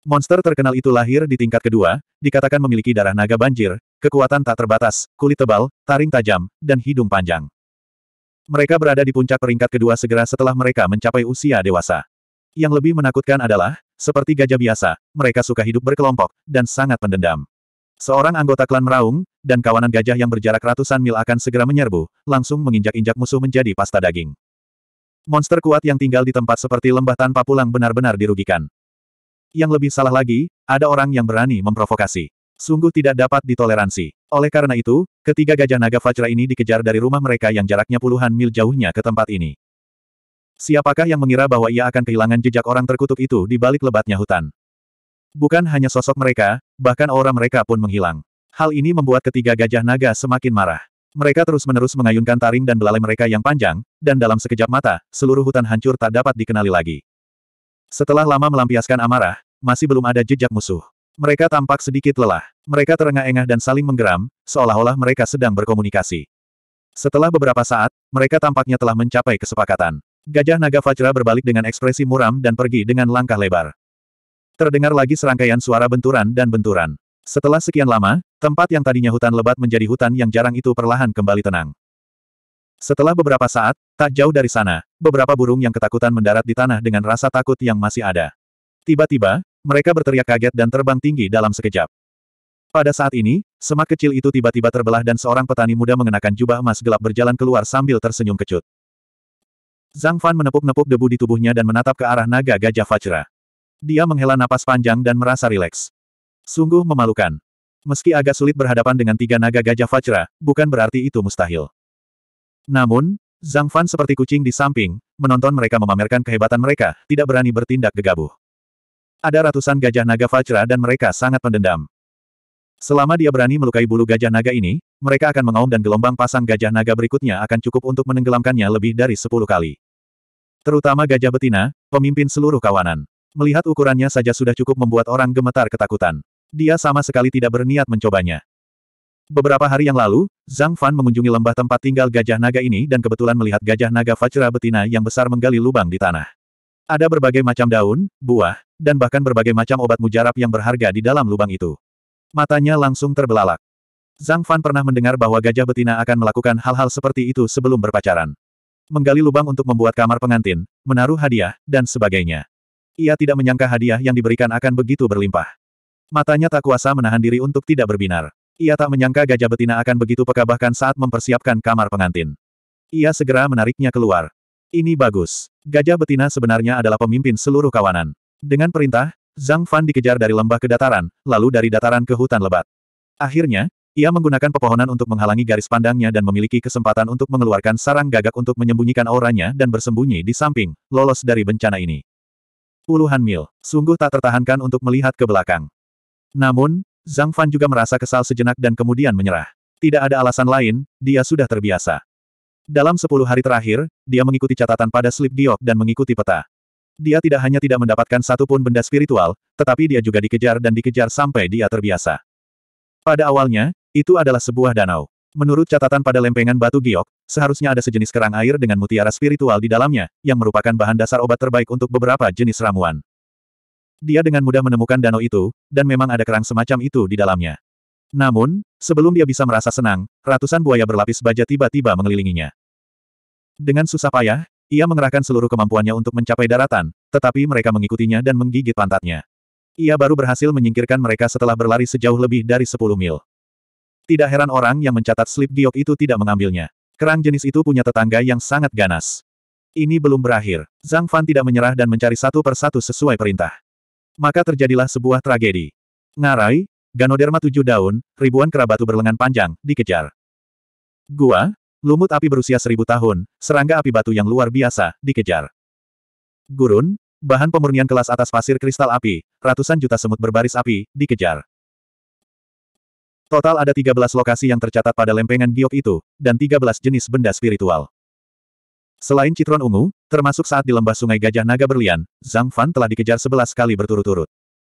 Monster terkenal itu lahir di tingkat kedua, dikatakan memiliki darah naga banjir, kekuatan tak terbatas, kulit tebal, taring tajam, dan hidung panjang. Mereka berada di puncak peringkat kedua segera setelah mereka mencapai usia dewasa. Yang lebih menakutkan adalah, seperti gajah biasa, mereka suka hidup berkelompok, dan sangat pendendam. Seorang anggota klan meraung, dan kawanan gajah yang berjarak ratusan mil akan segera menyerbu, langsung menginjak-injak musuh menjadi pasta daging. Monster kuat yang tinggal di tempat seperti lembah tanpa pulang benar-benar dirugikan. Yang lebih salah lagi, ada orang yang berani memprovokasi. Sungguh tidak dapat ditoleransi. Oleh karena itu, ketiga gajah naga Fajra ini dikejar dari rumah mereka yang jaraknya puluhan mil jauhnya ke tempat ini. Siapakah yang mengira bahwa ia akan kehilangan jejak orang terkutuk itu di balik lebatnya hutan? Bukan hanya sosok mereka, bahkan aura mereka pun menghilang. Hal ini membuat ketiga gajah naga semakin marah. Mereka terus-menerus mengayunkan taring dan belalai mereka yang panjang, dan dalam sekejap mata, seluruh hutan hancur tak dapat dikenali lagi. Setelah lama melampiaskan amarah, masih belum ada jejak musuh. Mereka tampak sedikit lelah. Mereka terengah-engah dan saling menggeram, seolah-olah mereka sedang berkomunikasi. Setelah beberapa saat, mereka tampaknya telah mencapai kesepakatan. Gajah naga Fajra berbalik dengan ekspresi muram dan pergi dengan langkah lebar. Terdengar lagi serangkaian suara benturan dan benturan. Setelah sekian lama, tempat yang tadinya hutan lebat menjadi hutan yang jarang itu perlahan kembali tenang. Setelah beberapa saat, tak jauh dari sana, beberapa burung yang ketakutan mendarat di tanah dengan rasa takut yang masih ada. Tiba-tiba, mereka berteriak kaget dan terbang tinggi dalam sekejap. Pada saat ini, semak kecil itu tiba-tiba terbelah dan seorang petani muda mengenakan jubah emas gelap berjalan keluar sambil tersenyum kecut. Zhang Fan menepuk-nepuk debu di tubuhnya dan menatap ke arah naga gajah Fajra. Dia menghela napas panjang dan merasa rileks. Sungguh memalukan. Meski agak sulit berhadapan dengan tiga naga gajah Fajra, bukan berarti itu mustahil. Namun, Zhang Fan seperti kucing di samping, menonton mereka memamerkan kehebatan mereka, tidak berani bertindak gegabah. Ada ratusan gajah naga Fajra dan mereka sangat pendendam. Selama dia berani melukai bulu gajah naga ini, mereka akan mengaum dan gelombang pasang gajah naga berikutnya akan cukup untuk menenggelamkannya lebih dari sepuluh kali. Terutama gajah betina, pemimpin seluruh kawanan. Melihat ukurannya saja sudah cukup membuat orang gemetar ketakutan. Dia sama sekali tidak berniat mencobanya. Beberapa hari yang lalu, Zhang Fan mengunjungi lembah tempat tinggal gajah naga ini dan kebetulan melihat gajah naga Fajra betina yang besar menggali lubang di tanah. Ada berbagai macam daun, buah, dan bahkan berbagai macam obat mujarab yang berharga di dalam lubang itu. Matanya langsung terbelalak. Zhang Fan pernah mendengar bahwa gajah betina akan melakukan hal-hal seperti itu sebelum berpacaran. Menggali lubang untuk membuat kamar pengantin, menaruh hadiah, dan sebagainya. Ia tidak menyangka hadiah yang diberikan akan begitu berlimpah. Matanya tak kuasa menahan diri untuk tidak berbinar. Ia tak menyangka gajah betina akan begitu peka bahkan saat mempersiapkan kamar pengantin. Ia segera menariknya keluar. Ini bagus. Gajah betina sebenarnya adalah pemimpin seluruh kawanan. Dengan perintah, Zhang Fan dikejar dari lembah ke dataran, lalu dari dataran ke hutan lebat. Akhirnya, ia menggunakan pepohonan untuk menghalangi garis pandangnya dan memiliki kesempatan untuk mengeluarkan sarang gagak untuk menyembunyikan auranya dan bersembunyi di samping, lolos dari bencana ini. Puluhan mil, sungguh tak tertahankan untuk melihat ke belakang. Namun, Zhang Fan juga merasa kesal sejenak dan kemudian menyerah. Tidak ada alasan lain, dia sudah terbiasa. Dalam sepuluh hari terakhir, dia mengikuti catatan pada slip giok dan mengikuti peta. Dia tidak hanya tidak mendapatkan satupun benda spiritual, tetapi dia juga dikejar dan dikejar sampai dia terbiasa. Pada awalnya, itu adalah sebuah danau. Menurut catatan pada lempengan batu giok, seharusnya ada sejenis kerang air dengan mutiara spiritual di dalamnya, yang merupakan bahan dasar obat terbaik untuk beberapa jenis ramuan. Dia dengan mudah menemukan danau itu, dan memang ada kerang semacam itu di dalamnya. Namun, sebelum dia bisa merasa senang, ratusan buaya berlapis baja tiba-tiba mengelilinginya. Dengan susah payah, ia mengerahkan seluruh kemampuannya untuk mencapai daratan, tetapi mereka mengikutinya dan menggigit pantatnya. Ia baru berhasil menyingkirkan mereka setelah berlari sejauh lebih dari 10 mil. Tidak heran orang yang mencatat slip giok itu tidak mengambilnya. Kerang jenis itu punya tetangga yang sangat ganas. Ini belum berakhir. Zhang Fan tidak menyerah dan mencari satu persatu sesuai perintah maka terjadilah sebuah tragedi. Ngarai, ganoderma tujuh daun, ribuan kerabatu berlengan panjang, dikejar. Gua, lumut api berusia seribu tahun, serangga api batu yang luar biasa, dikejar. Gurun, bahan pemurnian kelas atas pasir kristal api, ratusan juta semut berbaris api, dikejar. Total ada 13 lokasi yang tercatat pada lempengan giok itu, dan 13 jenis benda spiritual. Selain citron ungu, termasuk saat di lembah sungai Gajah Naga Berlian, Zhang Fan telah dikejar sebelas kali berturut-turut.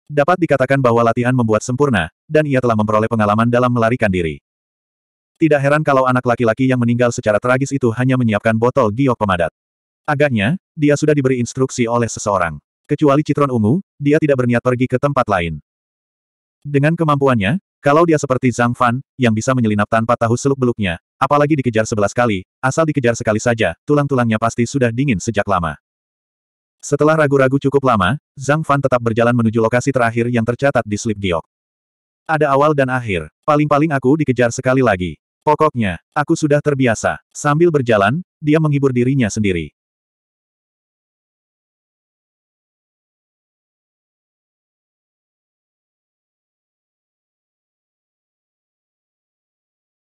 Dapat dikatakan bahwa latihan membuat sempurna, dan ia telah memperoleh pengalaman dalam melarikan diri. Tidak heran kalau anak laki-laki yang meninggal secara tragis itu hanya menyiapkan botol giok pemadat. Agaknya, dia sudah diberi instruksi oleh seseorang. Kecuali citron ungu, dia tidak berniat pergi ke tempat lain. Dengan kemampuannya, kalau dia seperti Zhang Fan, yang bisa menyelinap tanpa tahu seluk-beluknya, Apalagi dikejar sebelas kali, asal dikejar sekali saja, tulang-tulangnya pasti sudah dingin sejak lama. Setelah ragu-ragu cukup lama, Zhang Fan tetap berjalan menuju lokasi terakhir yang tercatat di slip giok. Ada awal dan akhir. Paling-paling aku dikejar sekali lagi. Pokoknya, aku sudah terbiasa. Sambil berjalan, dia menghibur dirinya sendiri.